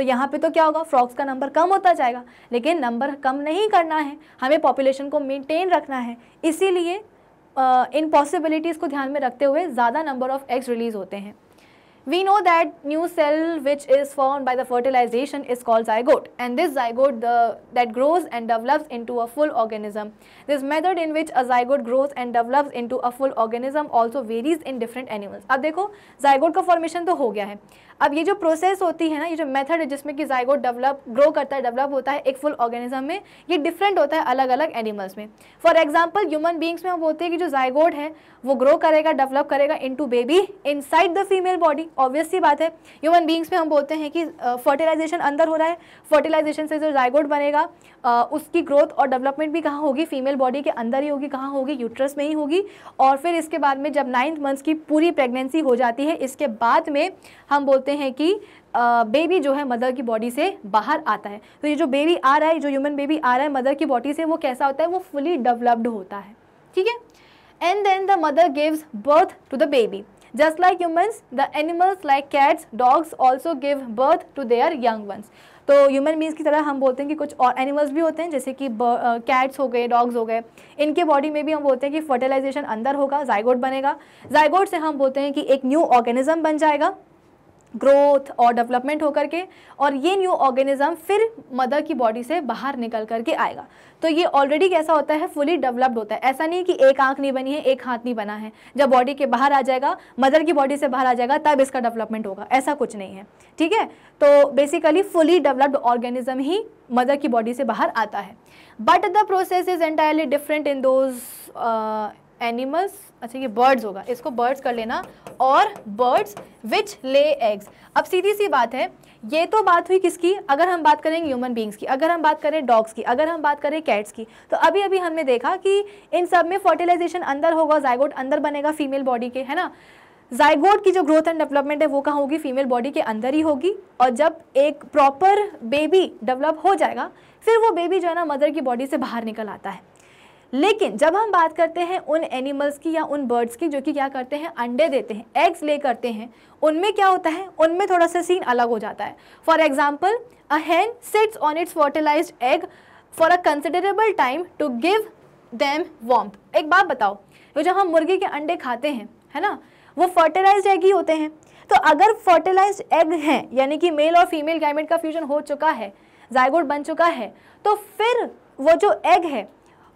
तो यहाँ पे तो क्या होगा फ्रॉग्स का नंबर कम होता जाएगा लेकिन नंबर कम नहीं करना है हमें पॉपुलेशन को मेनटेन रखना है इसीलिए इन पॉसिबिलिटीज़ को ध्यान में रखते हुए ज़्यादा नंबर ऑफ एग्स रिलीज़ होते हैं we know that new cell which is formed by the fertilization is called zygote and this zygote the, that grows and develops into a full organism this method in which a zygote grows and develops into a full organism also varies in different animals ab dekho zygote ka formation to ho gaya hai अब ये जो प्रोसेस होती है ना ये जो मेथड है जिसमें कि जायगोट डेवलप ग्रो करता है डेवलप होता है एक फुल ऑर्गेनिज्म में ये डिफरेंट होता है अलग अलग एनिमल्स में फॉर एग्जाम्पल ह्यूमन बींग्स में हम बोलते हैं कि जो जायगोट है वो ग्रो करेगा डेवलप करेगा in baby in the female body obviously बात है ह्यूमन बींग्स में हम बोलते हैं कि फर्टिलाइजेशन अंदर हो रहा है फर्टिलाइजेशन से जो जायगोट बनेगा उसकी ग्रोथ और डेवलपमेंट भी कहाँ होगी फीमेल बॉडी के अंदर ही होगी कहाँ होगी यूट्रस में ही होगी और फिर इसके बाद में जब नाइन्थ मंथ्स की पूरी प्रेगनेंसी हो जाती है इसके बाद में हम बोलते हैं कि बेबी जो है मदर की बॉडी से बाहर आता है तो ये जो बेबी आ रहा है जो ह्यूमन बेबी आ रहा है मदर की बॉडी से वो कैसा होता है वो फुली डेवलप्ड होता है ठीक है and then the mother gives birth to the baby just like humans the animals like cats dogs also give birth to their young ones तो ह्यूमन बींग्स की तरह हम बोलते हैं कि कुछ और एनिमल्स भी होते हैं जैसे कि कैट्स हो गए डॉग्स हो गए इनके बॉडी में भी हम बोलते हैं कि फर्टिलाइजेशन अंदर होगा जायगोड बनेगा जायगोट से हम बोलते हैं कि एक न्यू ऑर्गेनिज्म बन जाएगा ग्रोथ और डेवलपमेंट होकर के और ये न्यू ऑर्गेनिज्म फिर मदर की बॉडी से बाहर निकल कर के आएगा तो ये ऑलरेडी कैसा होता है फुली डेवलप्ड होता है ऐसा नहीं कि एक आंख नहीं बनी है एक हाथ नहीं बना है जब बॉडी के बाहर आ जाएगा मदर की बॉडी से बाहर आ जाएगा तब इसका डेवलपमेंट होगा ऐसा कुछ नहीं है ठीक है तो बेसिकली फुली डेवलप्ड ऑर्गेनिज्म ही मदर की बॉडी से बाहर आता है but the process is entirely different in those animals अच्छा ये बर्ड्स होगा इसको बर्ड्स कर लेना और बर्ड्स विच ले एग्स अब सीधी सी बात है ये तो बात हुई किसकी अगर हम बात करें ह्यूमन बींग्स की अगर हम बात करें डॉग्स की अगर हम बात करें कैट्स की तो अभी अभी हमने देखा कि इन सब में फर्टिलाइजेशन अंदर होगा जायगोट अंदर बनेगा फीमेल बॉडी के है ना जायगोट की जो ग्रोथ एंड डेवलपमेंट है वो कहाँ होगी फीमेल बॉडी के अंदर ही होगी और जब एक प्रॉपर बेबी डेवलप हो जाएगा फिर वो बेबी जो है ना मदर की बॉडी से बाहर निकल आता है लेकिन जब हम बात करते हैं उन एनिमल्स की या उन बर्ड्स की जो कि क्या करते हैं अंडे देते हैं एग्स ले करते हैं उनमें क्या होता है उनमें थोड़ा सा सीन अलग हो जाता है for example a hen sits on its fertilize egg for a considerable time to give them वॉम्प एक बात बताओ वो जब हम मुर्गी के अंडे खाते हैं है ना वो फर्टिलाइज एग ही होते हैं तो अगर फर्टिलाइज एग हैं यानी कि मेल और फीमेल गैमेट का फ्यूजन हो चुका है जायगोड बन चुका है तो फिर वो जो एग है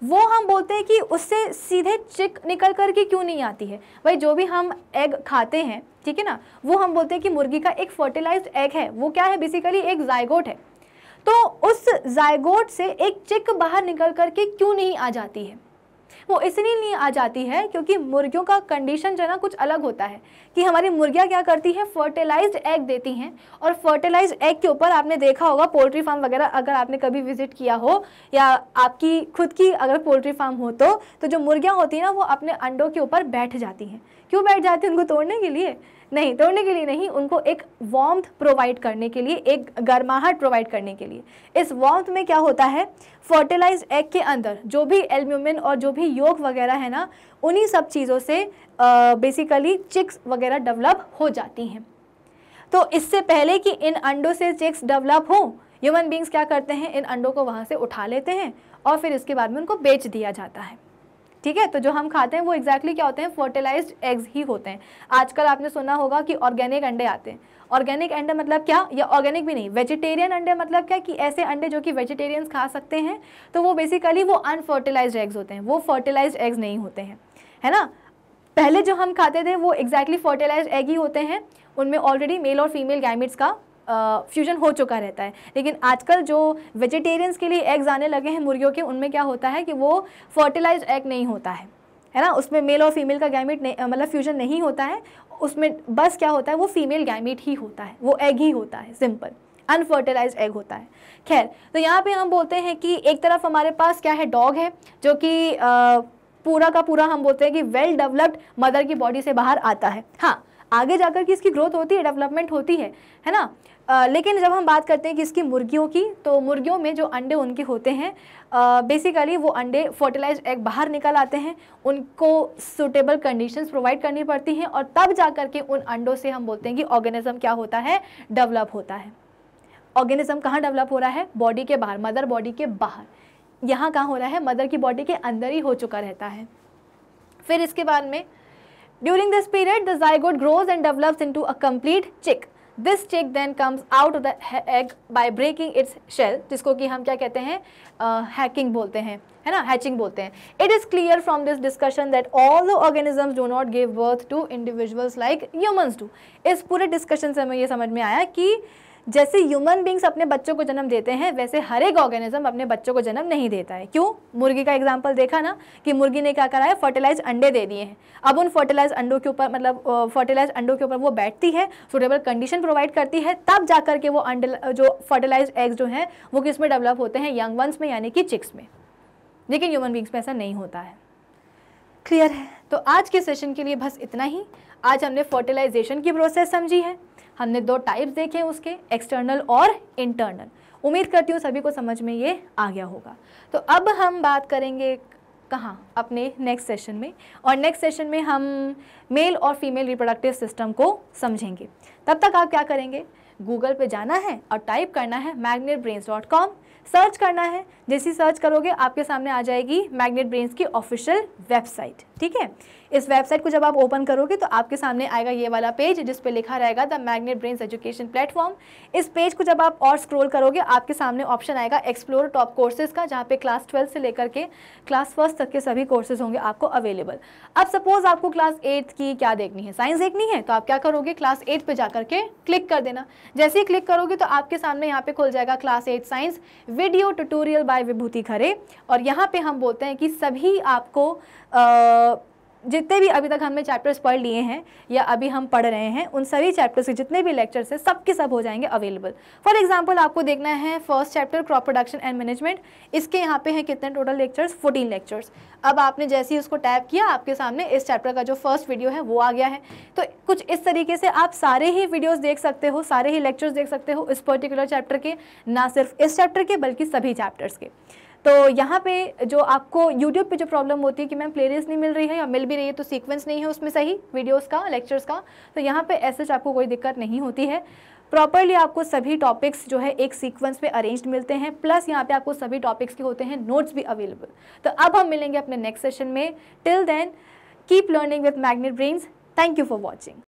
वो हम बोलते हैं कि उससे सीधे चिक निकल कर के क्यों नहीं आती है भाई जो भी हम एग खाते हैं ठीक है ना वो हम बोलते हैं कि मुर्गी का एक फर्टिलाइज्ड एग है वो क्या है बेसिकली एक जायगोट है तो उस जायगोट से एक चिक बाहर निकल कर के क्यों नहीं आ जाती है वो इसलिए आ जाती है क्योंकि मुर्गियों का कंडीशन जो है ना कुछ अलग होता है कि हमारी मुर्गियाँ क्या करती हैं फर्टिलाइज्ड एग देती हैं और फर्टिलाइज एग के ऊपर आपने देखा होगा पोल्ट्री फार्म वगैरह अगर आपने कभी विजिट किया हो या आपकी खुद की अगर पोल्ट्री फार्म हो तो, तो जो मुर्गियाँ होती हैं ना वो अपने अंडों के ऊपर बैठ जाती हैं क्यों बैठ जाते हैं उनको तोड़ने के लिए नहीं तोड़ने के लिए नहीं उनको एक वार्म्थ प्रोवाइड करने के लिए एक गर्माहट प्रोवाइड करने के लिए इस वार्म्थ में क्या होता है फर्टिलाइज एग के अंदर जो भी एल्म्यूमिन और जो भी योग वगैरह है ना उन्हीं सब चीज़ों से बेसिकली चिक्स वगैरह डेवलप हो जाती हैं तो इससे पहले कि इन अंडों से चिक्स डेवलप हों ह्यूमन बींग्स क्या करते हैं इन अंडों को वहाँ से उठा लेते हैं और फिर इसके बाद में उनको बेच दिया जाता है ठीक है तो जो हम खाते हैं वो एग्जैक्टली exactly क्या होते हैं फर्टिलाइज एग्स ही होते हैं आजकल आपने सुना होगा कि ऑर्गेनिक अंडे आते हैं ऑर्गेनिक अंडे मतलब क्या या ऑर्गेनिक भी नहीं वेजिटेरियन अंडे मतलब क्या कि ऐसे अंडे जो कि वेजिटेरियंस खा सकते हैं तो वो बेसिकली वो अनफर्टिलाइज एग्स होते हैं वो फर्टिलाइज एग्स नहीं होते हैं है ना पहले जो हम खाते थे वो एग्जैक्टली फर्टिलाइज एग ही होते हैं उनमें ऑलरेडी मेल और फीमेल गैमिट्स का फ्यूजन हो चुका रहता है लेकिन आजकल जो वेजिटेरियंस के लिए एग्स आने लगे हैं मुर्गियों के उनमें क्या होता है कि वो फर्टिलाइज एग नहीं होता है है ना उसमें मेल और फीमेल का गैमिट मतलब फ्यूजन नहीं होता है उसमें बस क्या होता है वो फीमेल गैमिट ही होता है वो एग ही होता है सिंपल अनफर्टिलाइज एग होता है खैर तो यहाँ पे हम बोलते हैं कि एक तरफ हमारे पास क्या है डॉग है जो कि पूरा का पूरा हम बोलते हैं कि वेल डेवलप्ड मदर की बॉडी से बाहर आता है हाँ आगे जाकर कि इसकी ग्रोथ होती है डेवलपमेंट होती है है ना आ, लेकिन जब हम बात करते हैं कि इसकी मुर्गियों की तो मुर्गियों में जो अंडे उनके होते हैं बेसिकली वो अंडे फर्टिलाइज एग बाहर निकल आते हैं उनको सुटेबल कंडीशंस प्रोवाइड करनी पड़ती हैं और तब जा कर के उन अंडों से हम बोलते हैं कि ऑर्गेनिज्म क्या होता है डेवलप होता है ऑर्गेनिज़म कहाँ डेवलप हो रहा है बॉडी के बाहर मदर बॉडी के बाहर यहाँ कहाँ हो रहा है मदर की बॉडी के अंदर ही हो चुका रहता है फिर इसके बाद में during this period the zygote grows and develops into a complete chick this chick then comes out of the egg by breaking its shell जिसको कि हम क्या कहते हैं हैकिंग uh, बोलते हैं है ना हैचिंग बोलते हैं it is clear from this discussion that all the organisms do not give birth to individuals like humans to इस पूरे डिस्कशन से हमें यह समझ में आया कि जैसे ह्यूमन बींग्स अपने बच्चों को जन्म देते हैं वैसे हर एक ऑर्गेनिज्म अपने बच्चों को जन्म नहीं देता है क्यों मुर्गी का एग्जाम्पल देखा ना कि मुर्गी ने क्या करा है फर्टिलाइज अंडे दे दिए हैं अब उन फर्टिलाइज अंडों के ऊपर मतलब फर्टिलाइज अंडों के ऊपर वो बैठती है सुटेबल कंडीशन प्रोवाइड करती है तब जा करके वो अंडे जो फर्टिलाइज एग्स जो हैं वो किस में डेवलप होते हैं यंग वंस में यानी कि चिक्स में लेकिन ह्यूमन बींग्स में ऐसा नहीं होता है क्लियर है तो आज के सेशन के लिए बस इतना ही आज हमने फर्टिलाइजेशन की प्रोसेस समझी है हमने दो टाइप्स देखे उसके एक्सटर्नल और इंटरनल उम्मीद करती हूँ सभी को समझ में ये आ गया होगा तो अब हम बात करेंगे कहाँ अपने नेक्स्ट सेशन में और नेक्स्ट सेशन में हम मेल और फीमेल रिप्रोडक्टिव सिस्टम को समझेंगे तब तक आप क्या करेंगे गूगल पे जाना है और टाइप करना है Magnet Brains dot com search करना है जैसे सर्च करोगे आपके सामने आ जाएगी मैगनेट ब्रेन्स की ऑफिशियल वेबसाइट ठीक है इस वेबसाइट को जब आप ओपन करोगे तो आपके सामने आएगा ये वाला पेज जिस पे लिखा रहेगा the Magnet Brains education platform इस पेज को जब आप और स्क्रोल करोगे आपके सामने ऑप्शन आएगा एक्सप्लोर टॉप कोर्सेज का जहाँ पे क्लास ट्वेल्थ से लेकर के क्लास फर्स्ट तक के सभी कोर्सेज होंगे आपको अवेलेबल अब सपोज आपको क्लास एट्थ की क्या देखनी है साइंस देखनी है तो आप क्या करोगे क्लास एट्थ पर जा करके क्लिक कर देना जैसे ही क्लिक करोगे तो आपके सामने यहाँ पे खुल जाएगा class eight science video tutorial by Vibhuti Khare और यहाँ पे हम बोलते हैं कि सभी आपको आ, जितने भी अभी तक हमने चैप्टर्स पढ़ लिए हैं या अभी हम पढ़ रहे हैं उन सभी चैप्टर्स के जितने भी लेक्चर्स हैं सब के सब हो जाएंगे अवेलेबल फॉर एग्जांपल आपको देखना है first chapter crop production and management इसके यहाँ पे हैं कितने टोटल लेक्चर्स 14 लेक्चर्स अब आपने जैसे ही उसको टैप किया आपके सामने इस चैप्टर का जो फर्स्ट वीडियो है वो आ गया है तो कुछ इस तरीके से आप सारे ही वीडियोज़ देख सकते हो सारे ही लेक्चर्स देख सकते हो इस पर्टिकुलर चैप्टर के ना सिर्फ इस चैप्टर के बल्कि सभी चैप्टर्स के तो यहाँ पे जो आपको यूट्यूब पे जो प्रॉब्लम होती है कि मैम प्लेलिस्ट नहीं मिल रही है या मिल भी रही है तो सीक्वेंस नहीं है उसमें सही वीडियोस का लेक्चर्स का तो यहाँ पे ऐसे आपको कोई दिक्कत नहीं होती है प्रॉपरली आपको सभी टॉपिक्स जो है एक सीक्वेंस में अरेंज्ड मिलते हैं प्लस यहाँ पे आपको सभी टॉपिक्स के होते हैं नोट्स भी अवेलेबल तो अब हम मिलेंगे अपने नेक्स्ट सेशन में till then keep learning with Magnet Brains thank you for watching